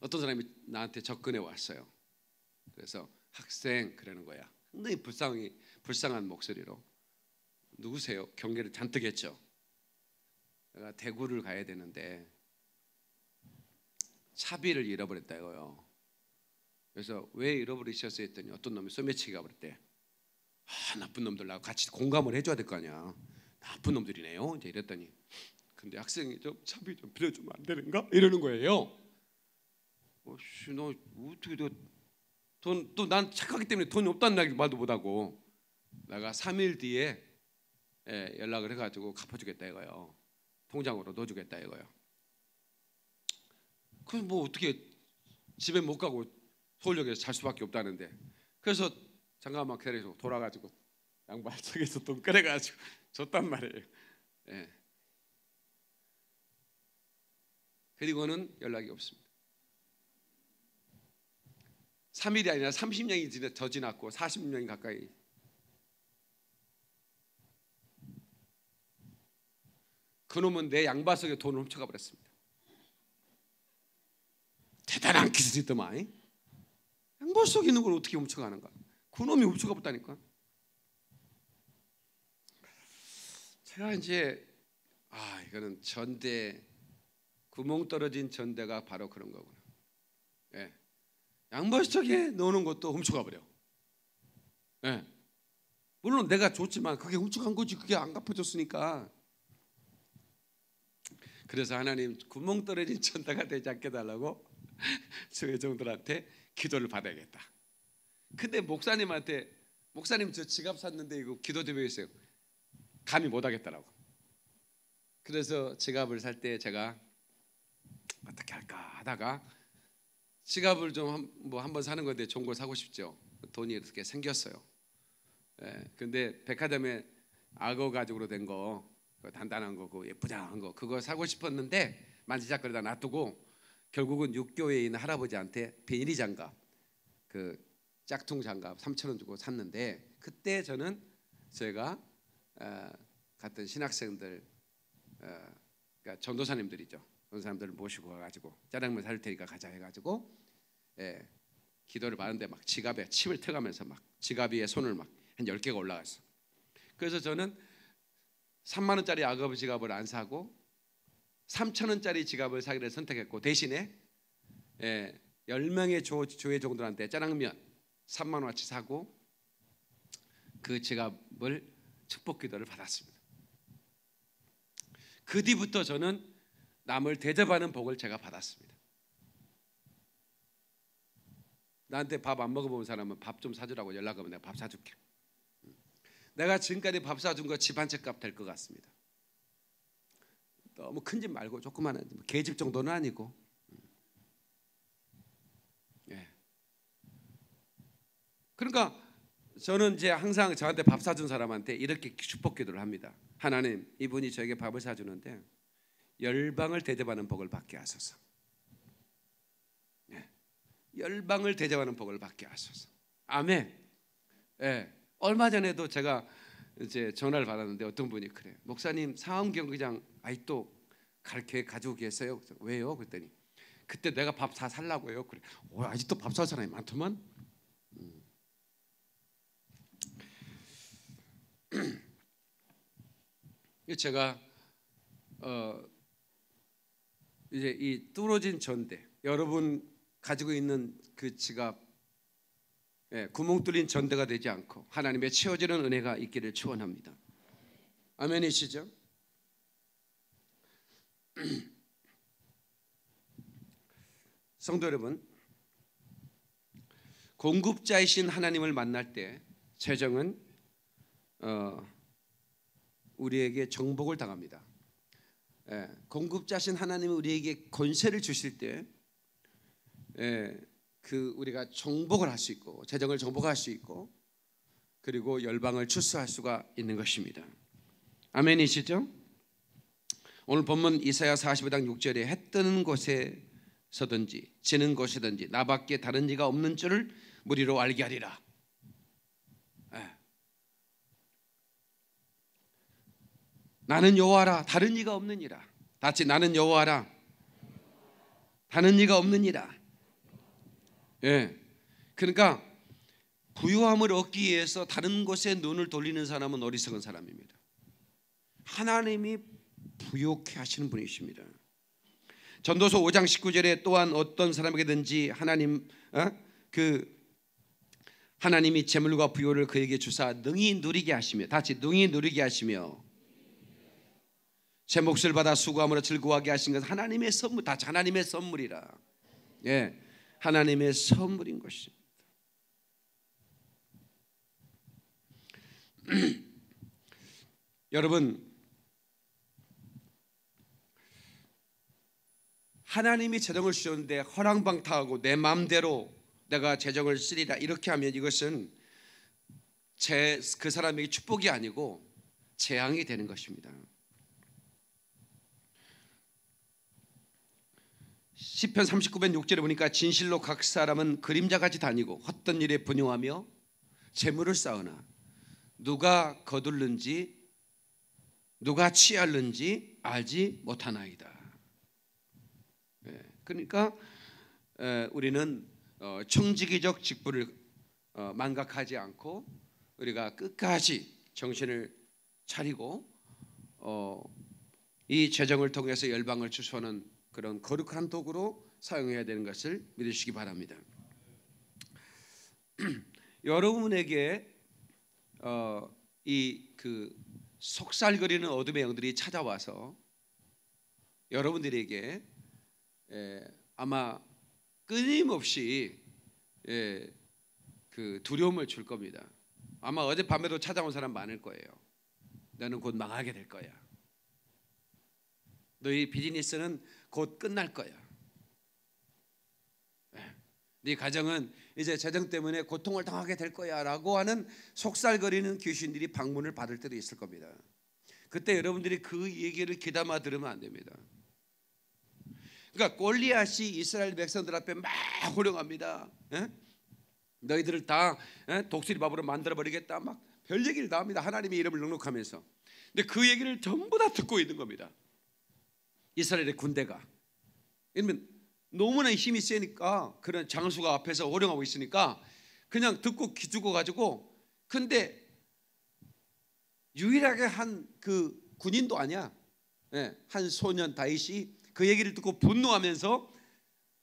어떤 사람이 나한테 접근해 왔어요. 그래서 학생 그러는 거야. 굉장히 불쌍히 불쌍한 목소리로 누구세요? 경계를 잔뜩 했죠. 내가 대구를 가야 되는데 차비를 잃어버렸다고요. 이 그래서 왜 잃어버리셨어 했더니 어떤 놈이 소매치기가 버랬대아 나쁜 놈들하고 같이 공감을 해줘야 될 거 아니야. 나쁜 놈들이네요. 이제 이랬더니 근데 학생이 좀 차비 좀 빌려주면 안 되는가? 이러는 거예요. 어씨 너 어떻게 너 돈또 난 착하기 때문에 돈이 없다는 말도 못하고 내가 3일 뒤에 예, 연락을 해가지고 갚아주겠다 이거요. 통장으로 넣어주겠다 이거요. 그럼 뭐 어떻게 집에 못 가고 서울역에서 잘 수밖에 없다는데 그래서 잠깐만 기다리고 돌아가지고 양발 속에서돈 꺼내가지고 (laughs) 줬단 말이에요. 예. 그리고는 연락이 없습니다. 3일이 아니라 30년이 지나, 더 지났고 40년이 가까이 그놈은 내 양바 속에 돈을 훔쳐가 버렸습니다. 대단한 기술이 더만. 양벌 속에 있는 걸 어떻게 훔쳐가는가? 그놈이 훔쳐가 봤다니까. 제가 이제 아 이거는 전대 구멍 떨어진 전대가 바로 그런 거구나. 예. 양벌 속에 넣는 것도 훔쳐가 버려. 예. 물론 내가 줬지만 그게 훔쳐간 거지 그게 안 갚아줬으니까. 그래서 하나님 구멍 떨어진 전대가 되지 않게 달라고 (laughs) 저 회정들한테 기도를 받아야겠다. 근데 목사님한테 목사님 저 지갑 샀는데 이거 기도 대회 있어요. 감히 못 하겠다라고. 그래서 지갑을 살 때 제가 어떻게 할까 하다가 지갑을 좀 뭐 한번 사는 건데 좋은 걸 사고 싶죠. 돈이 이렇게 생겼어요. 예, 근데 백화점에 악어 가죽으로 된거 그 단단한 거고 그 예쁘장한 거 그거 사고 싶었는데 만지작거리다 놔두고 결국은 육교에 있는 할아버지한테 비닐이 장갑, 그 짝퉁 장갑 3천 원 주고 샀는데 그때 저는 제가 어, 같은 신학생들, 어, 그러니까 전도사님들이죠. 전도사님들 모시고 와가지고 짜장면 살 테니까 가자 해가지고 예, 기도를 받는데 막 지갑에 침을 태가면서 막 지갑 위에 손을 막한 10개가 올라갔어. 그래서 저는 3만 원짜리 악어부 지갑을 안 사고 3천 원짜리 지갑을 사기를 선택했고 대신에 예, 10명의 조, 조회 종들한테 짜장면 3만 원어치 사고 그 지갑을 축복 기도를 받았습니다. 그 뒤부터 저는 남을 대접하는 복을 제가 받았습니다. 나한테 밥 안 먹어본 사람은 밥 좀 사주라고 연락하면 내가 밥 사줄게. 내가 지금까지 밥 사준 거 집 한 채 값 될 것 같습니다. 너무 어, 뭐 큰집 말고 조그만 마 개집 정도는 아니고 예. 그러니까 저는 이제 항상 저한테 밥 사준 사람한테 이렇게 축복 기도를 합니다. 하나님, 이분이 저에게 밥을 사주는데 열방을 대접하는 복을 받게 하소서. 예. 열방을 대접하는 복을 받게 하소서. 아멘. 예. 얼마 전에도 제가 이제 전화를 받았는데 어떤 분이 그래요. 목사님 상암 경기장 아이 또 가르쳐 가지고 계세요. 왜요? 그랬더니 그때 내가 밥 사 살라고요. 그래. 오, 어, 아직도 밥살 사람이 많더만. 음. (clears throat) 제가 어 이제 이 뚫어진 전대 여러분 가지고 있는 그 지갑 예, 구멍 뚫린 전대가 되지 않고 하나님의 채워지는 은혜가 있기를 축원합니다. 아멘이시죠? (clears throat) 성도 여러분, 공급자이신 하나님을 만날 때 재정은 어, 우리에게 정복을 당합니다. 예, 공급자신 하나님이 우리에게 권세를 주실 때 예, 그 우리가 정복을 할 수 있고 재정을 정복할 수 있고 그리고 열방을 출수할 수가 있는 것입니다. 아멘이시죠? 오늘 본문 이사야 45장 6절에 해뜨 곳에서든지 지는 곳이든지 나밖에 다른 이가 없는 줄을 무리로 알게 하리라. 예. 나는 여호와라 다른 이가 없느니라. 다치 나는 여호와라 다른 이가 없느니라. 예. 그러니까 부유함을 얻기 위해서 다른 곳에 눈을 돌리는 사람은 어리석은 사람입니다. 하나님이 부욕해 하시는 분이십니다. 전도서 5장 19절에 또한 어떤 사람에게든지 하나님 어? 그 하나님이 재물과 부요를 그에게 주사 능히 누리게 하시며 다시 능히 누리게 하시며 제 몫을 받아 수고함으로 즐거워하게 하신 것은 하나님의 선물 다 하나님의 선물이라. 예. 하나님의 선물인 것입니다. (clears throat) 여러분 하나님이 재정을 주셨는데 허랑방탕하고 내 마음대로 내가 재정을 쓰리라 이렇게 하면 이것은 제그 사람에게 축복이 아니고 재앙이 되는 것입니다. 시편 39편 6절에 보니까 진실로 각 사람은 그림자같이 다니고 헛된 일에 분용하며 재물을 쌓으나 누가 거둘는지 누가 취할는지 알지 못하나이다. 예, 그러니까 우리는 어, 청지기적 직분을 어, 망각하지 않고 우리가 끝까지 정신을 차리고 어, 이 재정을 통해서 열방을 추수는 그런 거룩한 도구로 사용해야 되는 것을 믿으시기 바랍니다. (clears throat) 여러분에게 어, 이그 속살거리는 어둠의 영들이 찾아와서 여러분들에게 에, 아마 끊임없이 에, 그 두려움을 줄 겁니다. 아마 어젯밤에도 찾아온 사람 많을 거예요. 나는 곧 망하게 될 거야. 너희 비즈니스는 곧 끝날 거예요. 예. 네 가정은 이제 재정 때문에 고통을 당하게 될 거야라고 하는 속살거리는 귀신들이 방문을 받을 때도 있을 겁니다. 그때 여러분들이 그 얘기를 귀담아 들으면 안 됩니다. 그러니까 골리앗이 이스라엘 백성들 앞에 막 호령합니다. 에? 예? 너희들을 다 에? 예? 독수리 밥으로 만들어 버리겠다. 막 별 얘기를 다 합니다. 하나님의 이름을 넉넉하면서. 근데 그 얘기를 전부 다 듣고 있는 겁니다. 이스라엘의 군대가. 이러면 너무나 힘이 세니까 그런 장수가 앞에서 호령하고 있으니까 그냥 듣고 기죽어 가지고 근데 유일하게 한 그 군인도 아니야. 예, 한 소년 다윗이 그 얘기를 듣고 분노하면서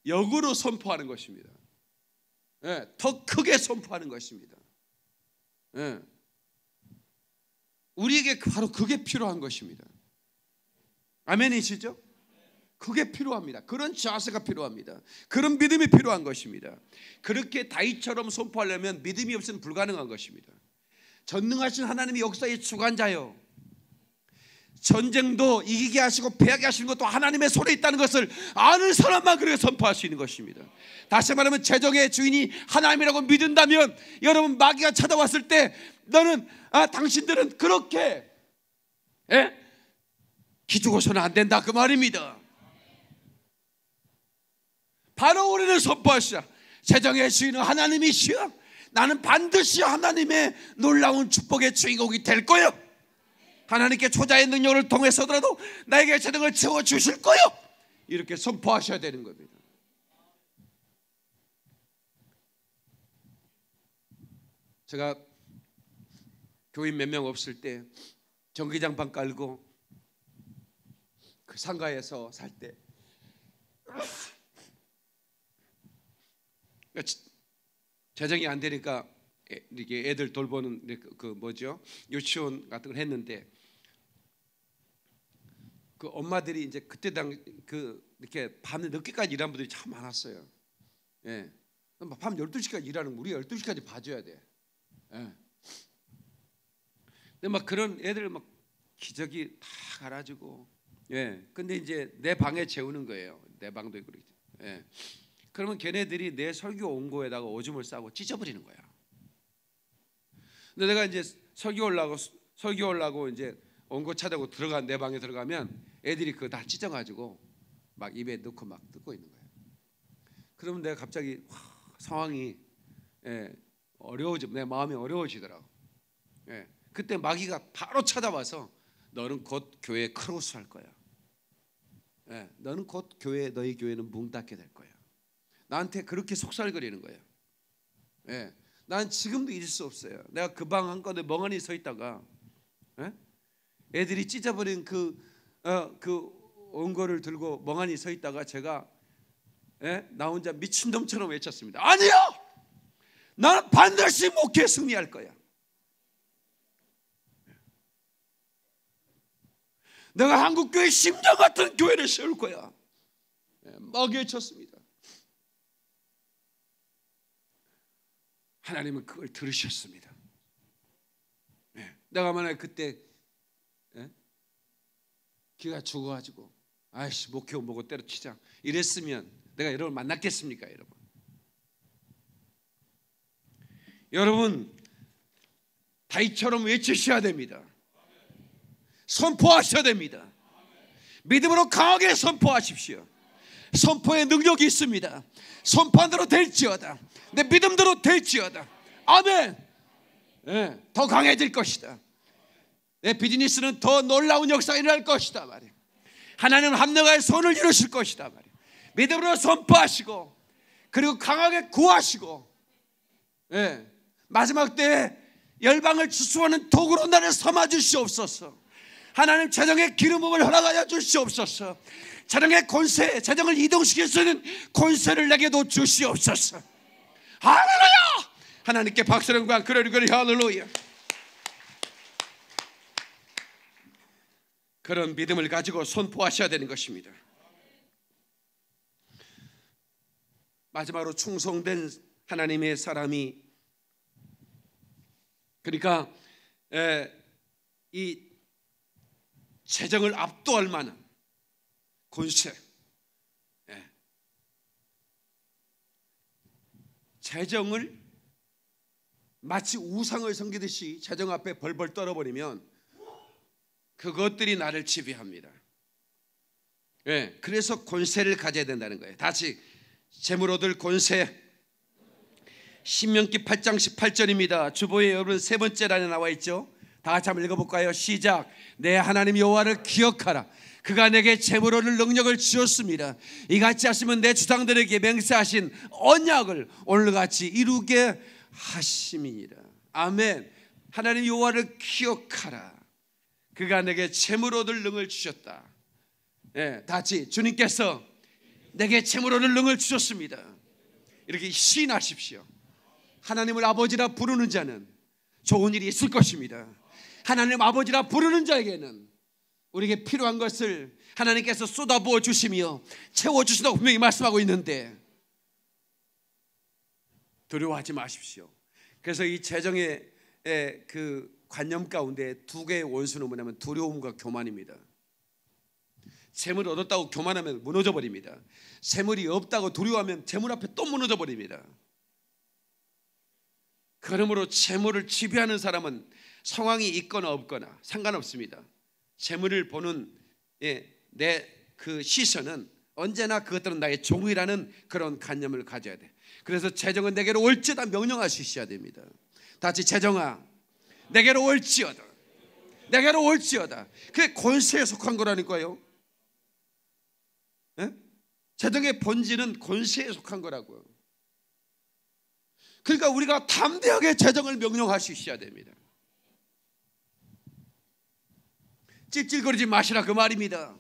역으로 선포하는 것입니다. 예, 더 크게 선포하는 것입니다. 예. 우리에게 바로 그게 필요한 것입니다. 아멘이시죠? 그게 필요합니다. 그런 자세가 필요합니다. 그런 믿음이 필요한 것입니다. 그렇게 다이처럼 선포하려면 믿음이 없으면 불가능한 것입니다. 전능하신 하나님이 역사의 주관자요. 전쟁도 이기게 하시고 패하게 하시는 것도 하나님의 손에 있다는 것을 아는 사람만 그렇게 선포할 수 있는 것입니다. 다시 말하면 재정의 주인이 하나님이라고 믿는다면 여러분 마귀가 찾아왔을 때 너는 아 당신들은 그렇게 에? 예? 기죽어서는 안 된다 그 말입니다. 바로 우리는 선포하시자. 세정의 주인은 하나님이시여. 나는 반드시 하나님의 놀라운 축복의 주인공이 될 거요. 예 하나님께 초자의 능력을 통해서더라도 나에게 재정을 채워 주실 거요. 예 이렇게 선포하셔야 되는 겁니다. 제가 교인 몇 명 없을 때 전기장판 깔고 그 상가에서 살때 그러니까 재정이 안 되니까 이렇게 애들 돌보는 네, 그, 그 뭐죠 유치원 같은 걸 했는데 그 엄마들이 이제 그때 당 그 이렇게 밤 늦게까지 일한 분들이 참 많았어요. 예. 밤 12시까지 일하는 우리 12시까지 봐줘야 돼. 예. 근데 막 그런 애들 막 기저귀 다 갈아주고 예. 근데 이제 내 방에 재우는 거예요. 내 방도 그러죠. 예. 그러면 걔네들이 내 설교 온거에다가 오줌을 싸고 찢어버리는 거야. 근데 내가 이제 설교 올라고 설교 올라고 이제 온거 찾아고 들어간 내 방에 들어가면 애들이 그거 다 찢어가지고 막 입에 넣고 막 뜯고 있는 거야. 그러면 내가 갑자기 와, 상황이 예, 어려워지 내 마음이 어려워지더라고. 예. 그때 마귀가 바로 찾아와서 너는 곧 교회 크로스 할 거야. 예, 너는 곧 교회 너희 교회는 문 닫게 될 거야. 나한테 그렇게 속살거리는 거예요. 예, 난 지금도 잊을 수 없어요. 내가 그 방한가데 멍하니 서 있다가 예? 애들이 찢어버린 그그 어, 온거를 그 들고 멍하니 서 있다가 제가 예? 나 혼자 미친놈처럼 외쳤습니다. 아니요, 나는 반드시 목회 승리할 거야. 내가 한국교회 심장 같은 교회를 세울 거야. 먹여 예, 쳤습니다. 하나님은 그걸 들으셨습니다. 예, 내가 만약 그때 예, 기가 죽어가지고 아이씨 목회원 보고 때려치자 이랬으면 내가 여러분 만났겠습니까 여러분? 여러분 다이처럼 외치셔야 됩니다. 선포하셔야 됩니다. 믿음으로 강하게 선포하십시오. 선포의 능력이 있습니다. 선판대로 될지어다. 내 믿음대로 될지어다. 아멘. 네, 더 강해질 것이다. 내 비즈니스는 더 놀라운 역사가 일어날 것이다 말이에 하나님은 합력하의 손을 이루실 것이다 말이에 믿음으로 선포하시고 그리고 강하게 구하시고 네, 마지막 때에 열방을 추수하는 도구로 나를 삼아 주시옵소서. 하나님 재정의 기름음을 허락하여 주시옵소서. 재정의 권세, 재정을 이동시킬 수 있는 권세를 내게도 주시옵소서. 할렐루야! 하나님께 박수를구과 그러리 그리 할렐루야. 그런 믿음을 가지고 선포하셔야 되는 것입니다. 마지막으로 충성된 하나님의 사람이 그러니까 에, 이 세정을 압도할 만한 권세. 예. 재정을 마치 우상을 섬기듯이 재정 앞에 벌벌 떨어버리면 그것들이 나를 지배합니다. 예, 그래서 권세를 가져야 된다는 거예요. 다시 재물 얻을 권세 신명기 8장 18절입니다. 주보에 여러분 세 번째란에 나와 있죠. 다 같이 한번 읽어볼까요? 시작. 내 하나님 여호와를 기억하라. 그가 내게 재물로 능력을 지었습니다. 이같이 하시면 내 주상들에게 맹세하신 언약을 오늘같이 이루게 하심이니라. 아멘. 하나님 여호와를 기억하라. 그가 내게 재물로를 능을 주셨다. 예, 다같 주님께서 내게 재물로를 능을 주셨습니다. 이렇게 시하십시오 하나님을 아버지라 부르는 자는 좋은 일이 있을 것입니다. 하나님 아버지라 부르는 자에게는 우리에게 필요한 것을 하나님께서 쏟아부어 주시며 채워 주시다고 분명히 말씀하고 있는데 두려워하지 마십시오. 그래서 이 재정의 그 관념 가운데 두 개의 원수는 뭐냐면 두려움과 교만입니다. 재물 얻었다고 교만하면 무너져 버립니다. 재물이 없다고 두려워하면 재물 앞에 또 무너져 버립니다. 그러므로 재물을 지배하는 사람은 상황이 있거나 없거나 상관없습니다. 재물을 보는 예, 내 그 시선은 언제나 그것들은 나의 종이라는 그런 관념을 가져야 돼. 그래서 재정은 내게로 올지어다 명령하시셔야 됩니다. 다시 재정아, 내게로 올지어다. 내게로 올지어다. 그게 권세에 속한 거라니까요. 예? 재정의 본질은 권세에 속한 거라고요. 그러니까 우리가 담대하게 재정을 명령하시셔야 됩니다. 찔찔거리지 마시라 그 말입니다.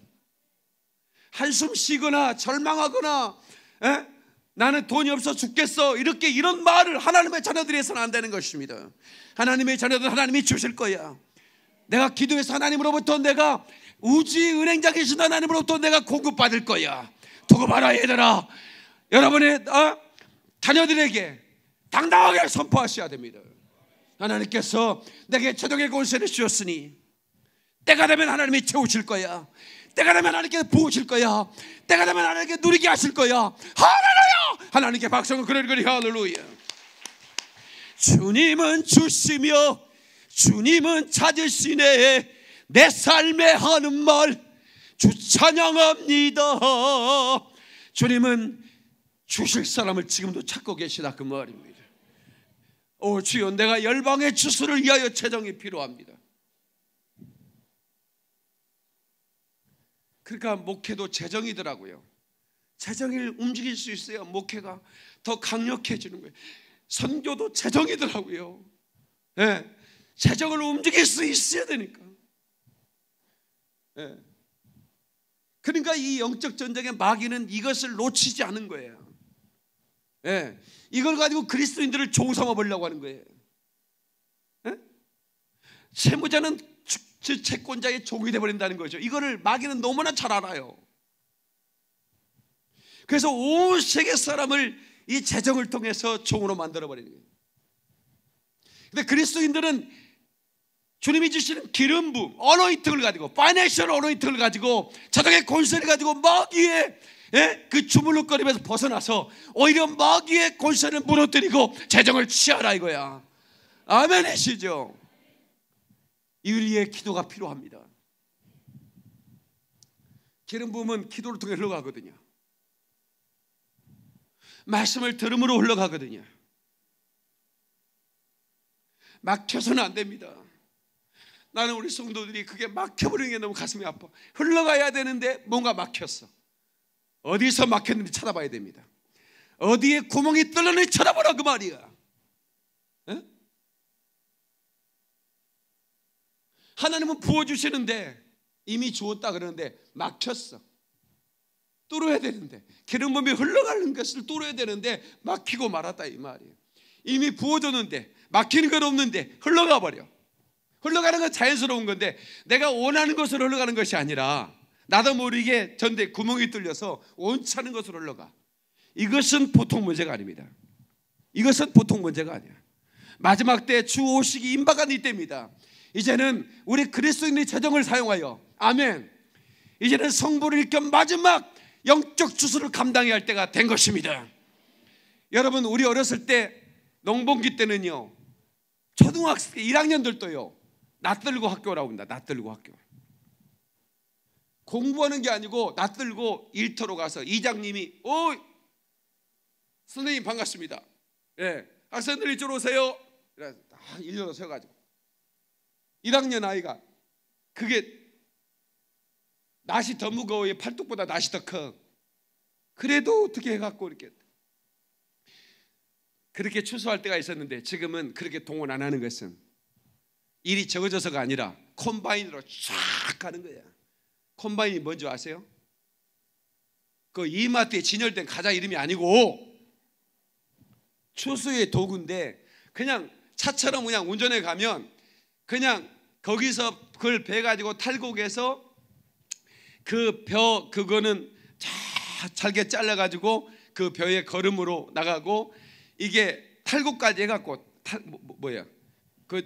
한숨 쉬거나 절망하거나 에? 나는 돈이 없어 죽겠어 이렇게 이런 말을 하나님의 자녀들이 해서는 안 되는 것입니다. 하나님의 자녀들 하나님이 주실 거야. 내가 기도해서 하나님으로부터 내가 우지 은행자 계신 하나님으로부터 내가 공급받을 거야. 두고 봐라 얘들아. 여러분의 어? 자녀들에게 당당하게 선포하셔야 됩니다. 하나님께서 내게 최종의 권세를 주셨으니 때가 되면 하나님이 채우실 거야. 때가 되면 하나님께 부으실 거야. 때가 되면 하나님께 누리게 하실 거야. 할렐루야! 하나님께 박수를 그리그리 할렐루야. 주님은 주시며 주님은 찾으시네 내 삶에 하는 말 주 찬양합니다. 주님은 주실 사람을 지금도 찾고 계시다 그 말입니다. 오 주여 내가 열방의 주수를 위하여 재정이 필요합니다. 그러니까 목회도 재정이더라고요. 재정을 움직일 수 있어야 목회가 더 강력해지는 거예요. 선교도 재정이더라고요. 예. 네. 재정을 움직일 수 있어야 되니까. 예. 네. 그러니까 이 영적 전쟁의 마귀는 이것을 놓치지 않은 거예요. 예. 이걸 가지고 그리스도인들을 종삼아 보려고 하는 거예요. 예? 세무자는 즉 채권자의 종이 돼버린다는 거죠. 이거를 마귀는 너무나 잘 알아요. 그래서 온 세계 사람을 이 재정을 통해서 종으로 만들어버리는 거예요. 근데 그리스도인들은 주님이 주시는 기름 부음, 어노이팅을 가지고, 파이낸셜 어노이팅을 가지고, 자동의 권세를 가지고 마귀의 예? 그 주물럭거림에서 벗어나서 오히려 마귀의 권세를 무너뜨리고 재정을 취하라 이거야. 아멘이시죠? 이리의 기도가 필요합니다. 기름 부음은 기도를 통해 흘러가거든요. 말씀을 들음으로 흘러가거든요. 막혀서는 안 됩니다. 나는 우리 성도들이 그게 막혀버리는 게 너무 가슴이 아파. 흘러가야 되는데 뭔가 막혔어. 어디서 막혔는지 찾아봐야 됩니다. 어디에 구멍이 뚫렸는지 쳐다보라 그 말이야. 하나님은 부어주시는데 이미 주었다 그러는데 막혔어. 뚫어야 되는데 기름 범이 흘러가는 것을 뚫어야 되는데 막히고 말았다 이 말이에요. 이미 부어줬는데 막히는 건 없는데 흘러가 버려. 흘러가는 건 자연스러운 건데 내가 원하는 것으로 흘러가는 것이 아니라 나도 모르게 전대 구멍이 뚫려서 원치않은 것으로 흘러가. 이것은 보통 문제가 아닙니다. 이것은 보통 문제가 아니야. 마지막 때주 오시기 임박한 이때입니다. 이제는 우리 그리스도인의 재정을 사용하여 아멘. 이제는 성부를 겸 마지막 영적 주수를 감당해야 할 때가 된 것입니다. 여러분 우리 어렸을 때 농번기 때는요. 초등학생 1학년들도요. 낯들고 학교 라고니다 낯들고 학교. 공부하는 게 아니고 낯들고 일터로 가서 이장님이 오 선생님 반갑습니다. 예. 학생들 일로 오세요. 딱 일렬로 세가지고 1학년 아이가 그게 낯이더 무거워요. 팔뚝보다 낯이더 커. 그래도 어떻게 해갖고 이렇게 그렇게 추수할 때가 있었는데 지금은 그렇게 동원 안 하는 것은 일이 적어져서가 아니라 콤바인으로 쫙 가는 거야. 콤바인이 뭔지 아세요? 그 이마트에 진열된 가자 이름이 아니고 추수의 도구인데 그냥 차처럼 그냥 운전해 가면 그냥 거기서 그걸 배 가지고 탈곡해서 그 벼 그거는 잘게 잘라 가지고 그 벼의 걸음으로 나가고 이게 탈곡까지 해갖고 탈 뭐, 뭐, 뭐야 그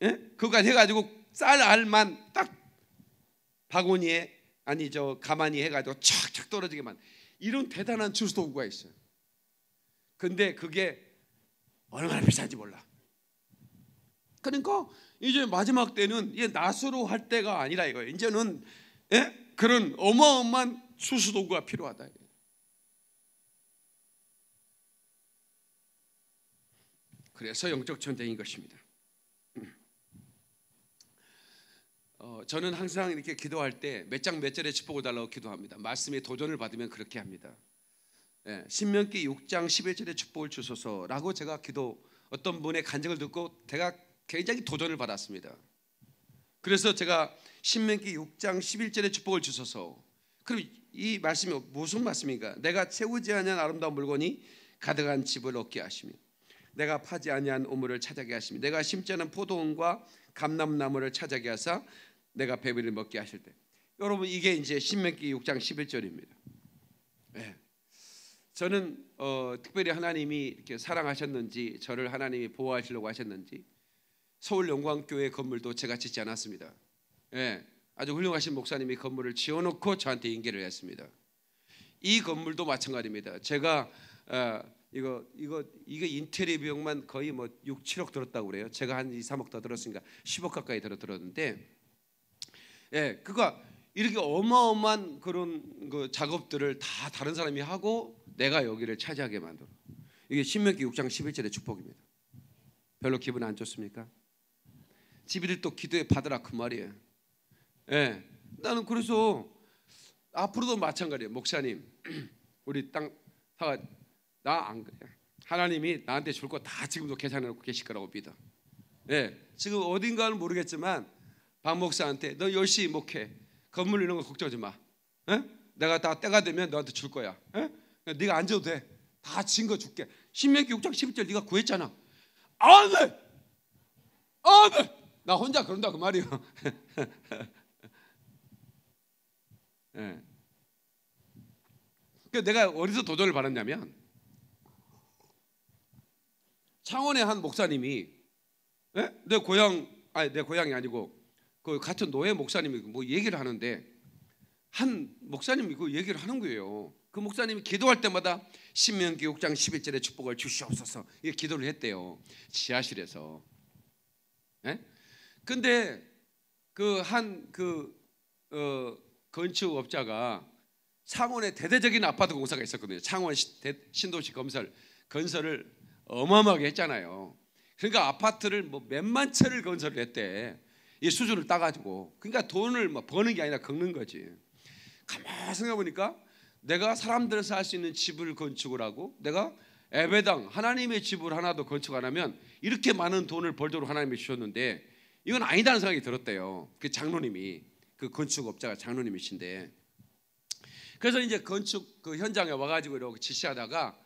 예? 그거까지 해가지고 쌀 알만 딱 바구니에 아니 저 가만히 해가지고 촥촥 떨어지게만 이런 대단한 주스도구가 있어요. 근데 그게 얼마나 비싼지 몰라. 그러니까 이제 마지막 때는 이게 나수로할 때가 아니라 이거예 이제는 예? 그런 어마어마한 수수 도구가 필요하다. 그래서 영적 전쟁인 것입니다. 어, 저는 항상 이렇게 기도할 때 몇 장 몇 절에 짚어보 달라고 기도합니다. 말씀에 도전을 받으면 그렇게 합니다. 예, 신명기 6장 11절에 축복을 주소서라고 제가 기도 어떤 분의 간증을 듣고 제가 굉장히 도전을 받았습니다. 그래서 제가 신명기 6장 11절에 축복을 주소서. 그럼 이 말씀이 무슨 말씀입니 내가 채우지 아니한 아름다운 물건이 가득한 집을 얻게 하시며 내가 파지 아니한 우물을 찾아게 하시며 내가 심지 않은 포도원과 감람나무를 찾아게 하사 내가 배비를 먹게 하실 때 여러분 이게 이제 신명기 6장 11절입니다. 네. 예. 저는 어, 특별히 하나님이 이렇게 사랑하셨는지 저를 하나님이 보호하시려고 하셨는지 서울 영광교회 건물도 제가 짓지 않았습니다. 예, 아주 훌륭하신 목사님이 건물을 지어놓고 저한테 인계를 했습니다. 이 건물도 마찬가지입니다. 제가 어, 이거 이거 이게 인테리어 비용만 거의 뭐 6, 7억 들었다고 그래요. 제가 한 2, 3억 더 들었으니까 10억 가까이 들어 들었는데, 예, 그거 이렇게 어마어마한 그런 그 작업들을 다 다른 사람이 하고 내가 여기를 차지하게 만들어. 이게 신명기 6장 11절의 축복입니다. 별로 기분 안 좋습니까? 집이들 또 기도해 받으라 그 말이에요. 예. 나는 그래서 앞으로도 마찬가지예요. 목사님, (clears throat) 우리 땅 사가 나안 그래. 하나님이 나한테 줄 거 다 지금도 계산해 놓고 계실 거라고 믿어. 예. 지금 어딘가는 모르겠지만 박 목사한테 너 열심히 목회 건물 이런 거 걱정하지 마. 예? 내가 다 때가 되면 너한테 줄 거야. 예? 네가 앉아도 돼. 다진거 줄게. 신명기 6장 11절 네가 구했잖아. 아멘. 아멘. 나 혼자 그런다 그 말이요. (laughs) 예. 그 내가 어디서 도전을 받았냐면 창원의 한 목사님이 예? 내 고향 아니 내 고향이 아니고 그 같은 노예 목사님이 뭐 얘기를 하는데 한 목사님이 그 얘기를 하는 거예요. 그 목사님이 기도할 때마다 신명기 6장 11절의 축복을 주시옵소서 이 기도를 했대요. 지하실에서 예? 근데 그 한그 그, 어, 건축업자가 창원에 대대적인 아파트 공사가 있었거든요. 창원 신도시 건설 건설을 어마어마하게 했잖아요. 그러니까 아파트를 뭐 몇만 채를 건설을 했대. 이 수준을 따가지고 그러니까 돈을 뭐 버는 게 아니라 긁는 거지. 가만 생각해 보니까 내가 사람들 살 수 있는 집을 건축을 하고 내가 에베당 하나님의 집을 하나도 건축 안 하면 이렇게 많은 돈을 벌도록 하나님이 주셨는데 이건 아니다는 생각이 들었대요. 그 장로님이 그 건축업자가 장로님이신데 그래서 이제 건축 그 현장에 와가지고 이렇게 지시하다가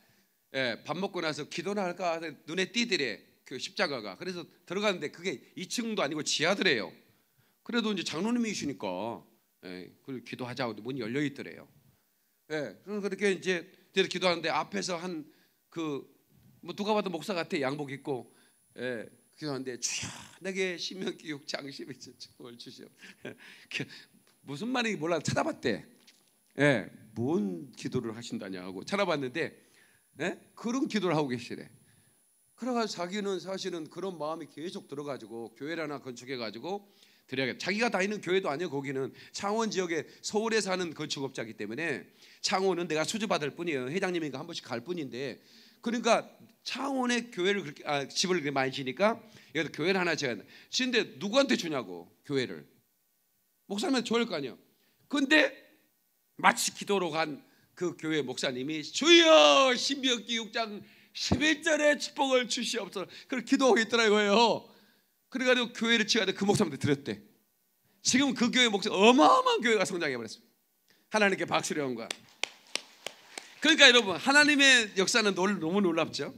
예, 밥 먹고 나서 기도나 할까 눈에 띄더래 그 십자가가 그래서 들어갔는데 그게 2층도 아니고 지하더래요. 그래도 이제 장로님이시니까 예, 그 기도하자 고 문이 열려 있더래요. 예, 그래서 그렇게 이제 기도하는데 앞에서 한 그 뭐 누가 봐도 목사 같아 양복 입고 예, 그런데주연 내게 신명 기욕 장심의 저축을 주시오. (laughs) 그 무슨 말인지 몰라 찾아봤대. 예, 뭔 기도를 하신다냐 고 찾아봤는데 예? 그런 기도를 하고 계시래. 그래가 자기는 사실은 그런 마음이 계속 들어가지고 교회를 하나 건축해가지고 드려야겠다. 자기가 다니는 교회도 아니에요. 거기는 창원 지역에 서울에 사는 건축업자기 때문에 창원은 내가 수주받을 뿐이에요. 회장님이니까 한 번씩 갈 뿐인데 그러니까 창원에 교회를 그렇게 아, 집을 그렇게 많이 지니까 여기서 교회를 하나 지어야 한지는데 누구한테 주냐고 교회를 목사님한테 줘야 할 거 아니에요. 근데 마치 기도로 간 그 교회 목사님이 주여 신비역기 6장 11절에 축복을 주시옵소서. 그걸 기도하고 있더라고요. 그래가지고 교회를 지어야 돼. 그 목사님한테 드렸대. 지금 그 교회 목사 어마어마한 교회가 성장해 버렸어요. 하나님께 박수령과 를 그러니까 여러분 하나님의 역사는 너무 놀랍죠.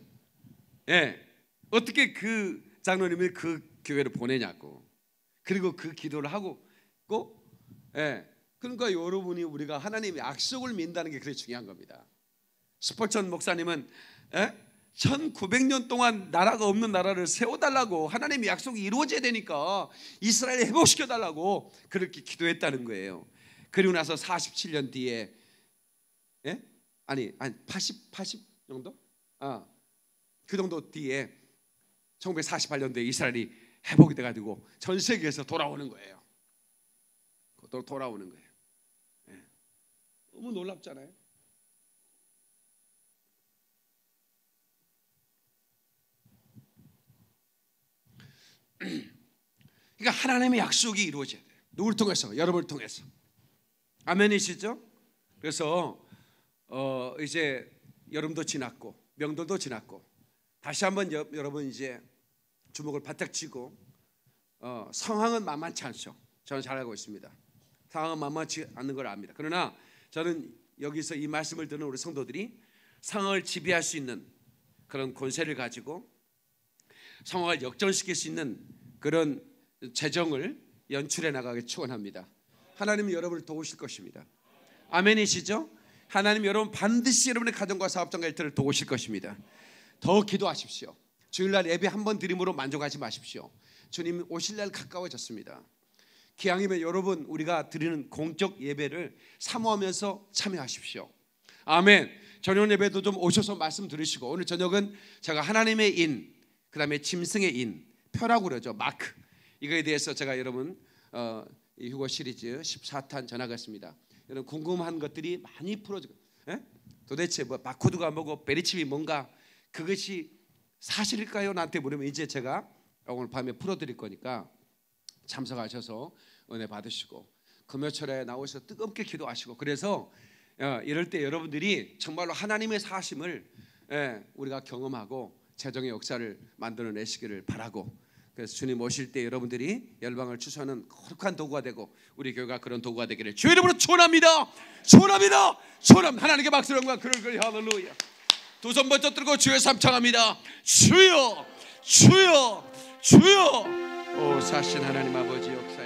예, 어떻게 그 장로님을 그 교회로 보내냐고. 그리고 그 기도를 하고 꼭 예. 그러니까 여러분이 우리가 하나님의 약속을 민다는 게 그게 중요한 겁니다. 스포천 목사님은 예? 1900년 동안 나라가 없는 나라를 세워달라고 하나님의 약속이 이루어져야 되니까 이스라엘 회복시켜달라고 그렇게 기도했다는 거예요. 그리고 나서 47년 뒤에 아니 한 80, 80 정도? 아, 그 정도 뒤에 1948년도에 이스라엘이 회복이 돼가지고 전 세계에서 돌아오는 거예요. 또 돌아오는 거예요. 네. 너무 놀랍잖아요. (clears throat) 그러니까 하나님의 약속이 이루어져야 돼요. 누구를 통해서? 여러분을 통해서. 아멘이시죠? 그래서 어 이제 여름도 지났고 명절도 지났고 다시 한번 여, 러분 이제 주목을 바짝 치고 어, 상황은 만만치 않죠. 저는 잘 알고 있습니다. 상황은 만만치 않는 걸 압니다. 그러나 저는 여기서 이 말씀을 듣는 우리 성도들이 상황을 지배할 수 있는 그런 권세를 가지고 상황을 역전시킬 수 있는 그런 재정을 연출해 나가게 축원합니다. 하나님은 여러분을 도우실 것입니다. 아멘이시죠? 하나님 여러분 반드시 여러분의 가정과 사업장과 일터를 도우실 것입니다. 더 기도하십시오. 주일날 예배 한 번 드림으로 만족하지 마십시오. 주님 오실 날 가까워졌습니다. 기왕이면 여러분 우리가 드리는 공적 예배를 사모하면서 참여하십시오. 아멘. 저녁 예배도 좀 오셔서 말씀 들으시고 오늘 저녁은 제가 하나님의 인, 그다음에 짐승의 인, 표라고 그러죠. 마크. 이거에 대해서 제가 여러분 어, 휴거 시리즈 14탄 전하겠습니다. 이런 궁금한 것들이 많이 풀어지고 에? 예? 도대체 뭐 바코드가 뭐고 베리칩이 뭔가 그것이 사실일까요? 나한테 물으면 이제 제가 오늘 밤에 풀어드릴 거니까 참석하셔서 은혜 받으시고 금요철에 그 나오셔서 뜨겁게 기도하시고 그래서 어, 이럴 때 여러분들이 정말로 하나님의 사심을 예, 우리가 경험하고 재정의 역사를 만들어내시기를 바라고 그래서 주님 오실 때 여러분들이 열방을 추수하는 거룩한 도구가 되고 우리 교회가 그런 도구가 되기를 주의 이름으로 축합니다 축원합니다. 축원 하나님께 박수 영광 그를 그리 할렐루야. 두손 번쩍 들고 주여 삼창합니다. 주여 주여 주여 오 사신 하나님 아버지 역사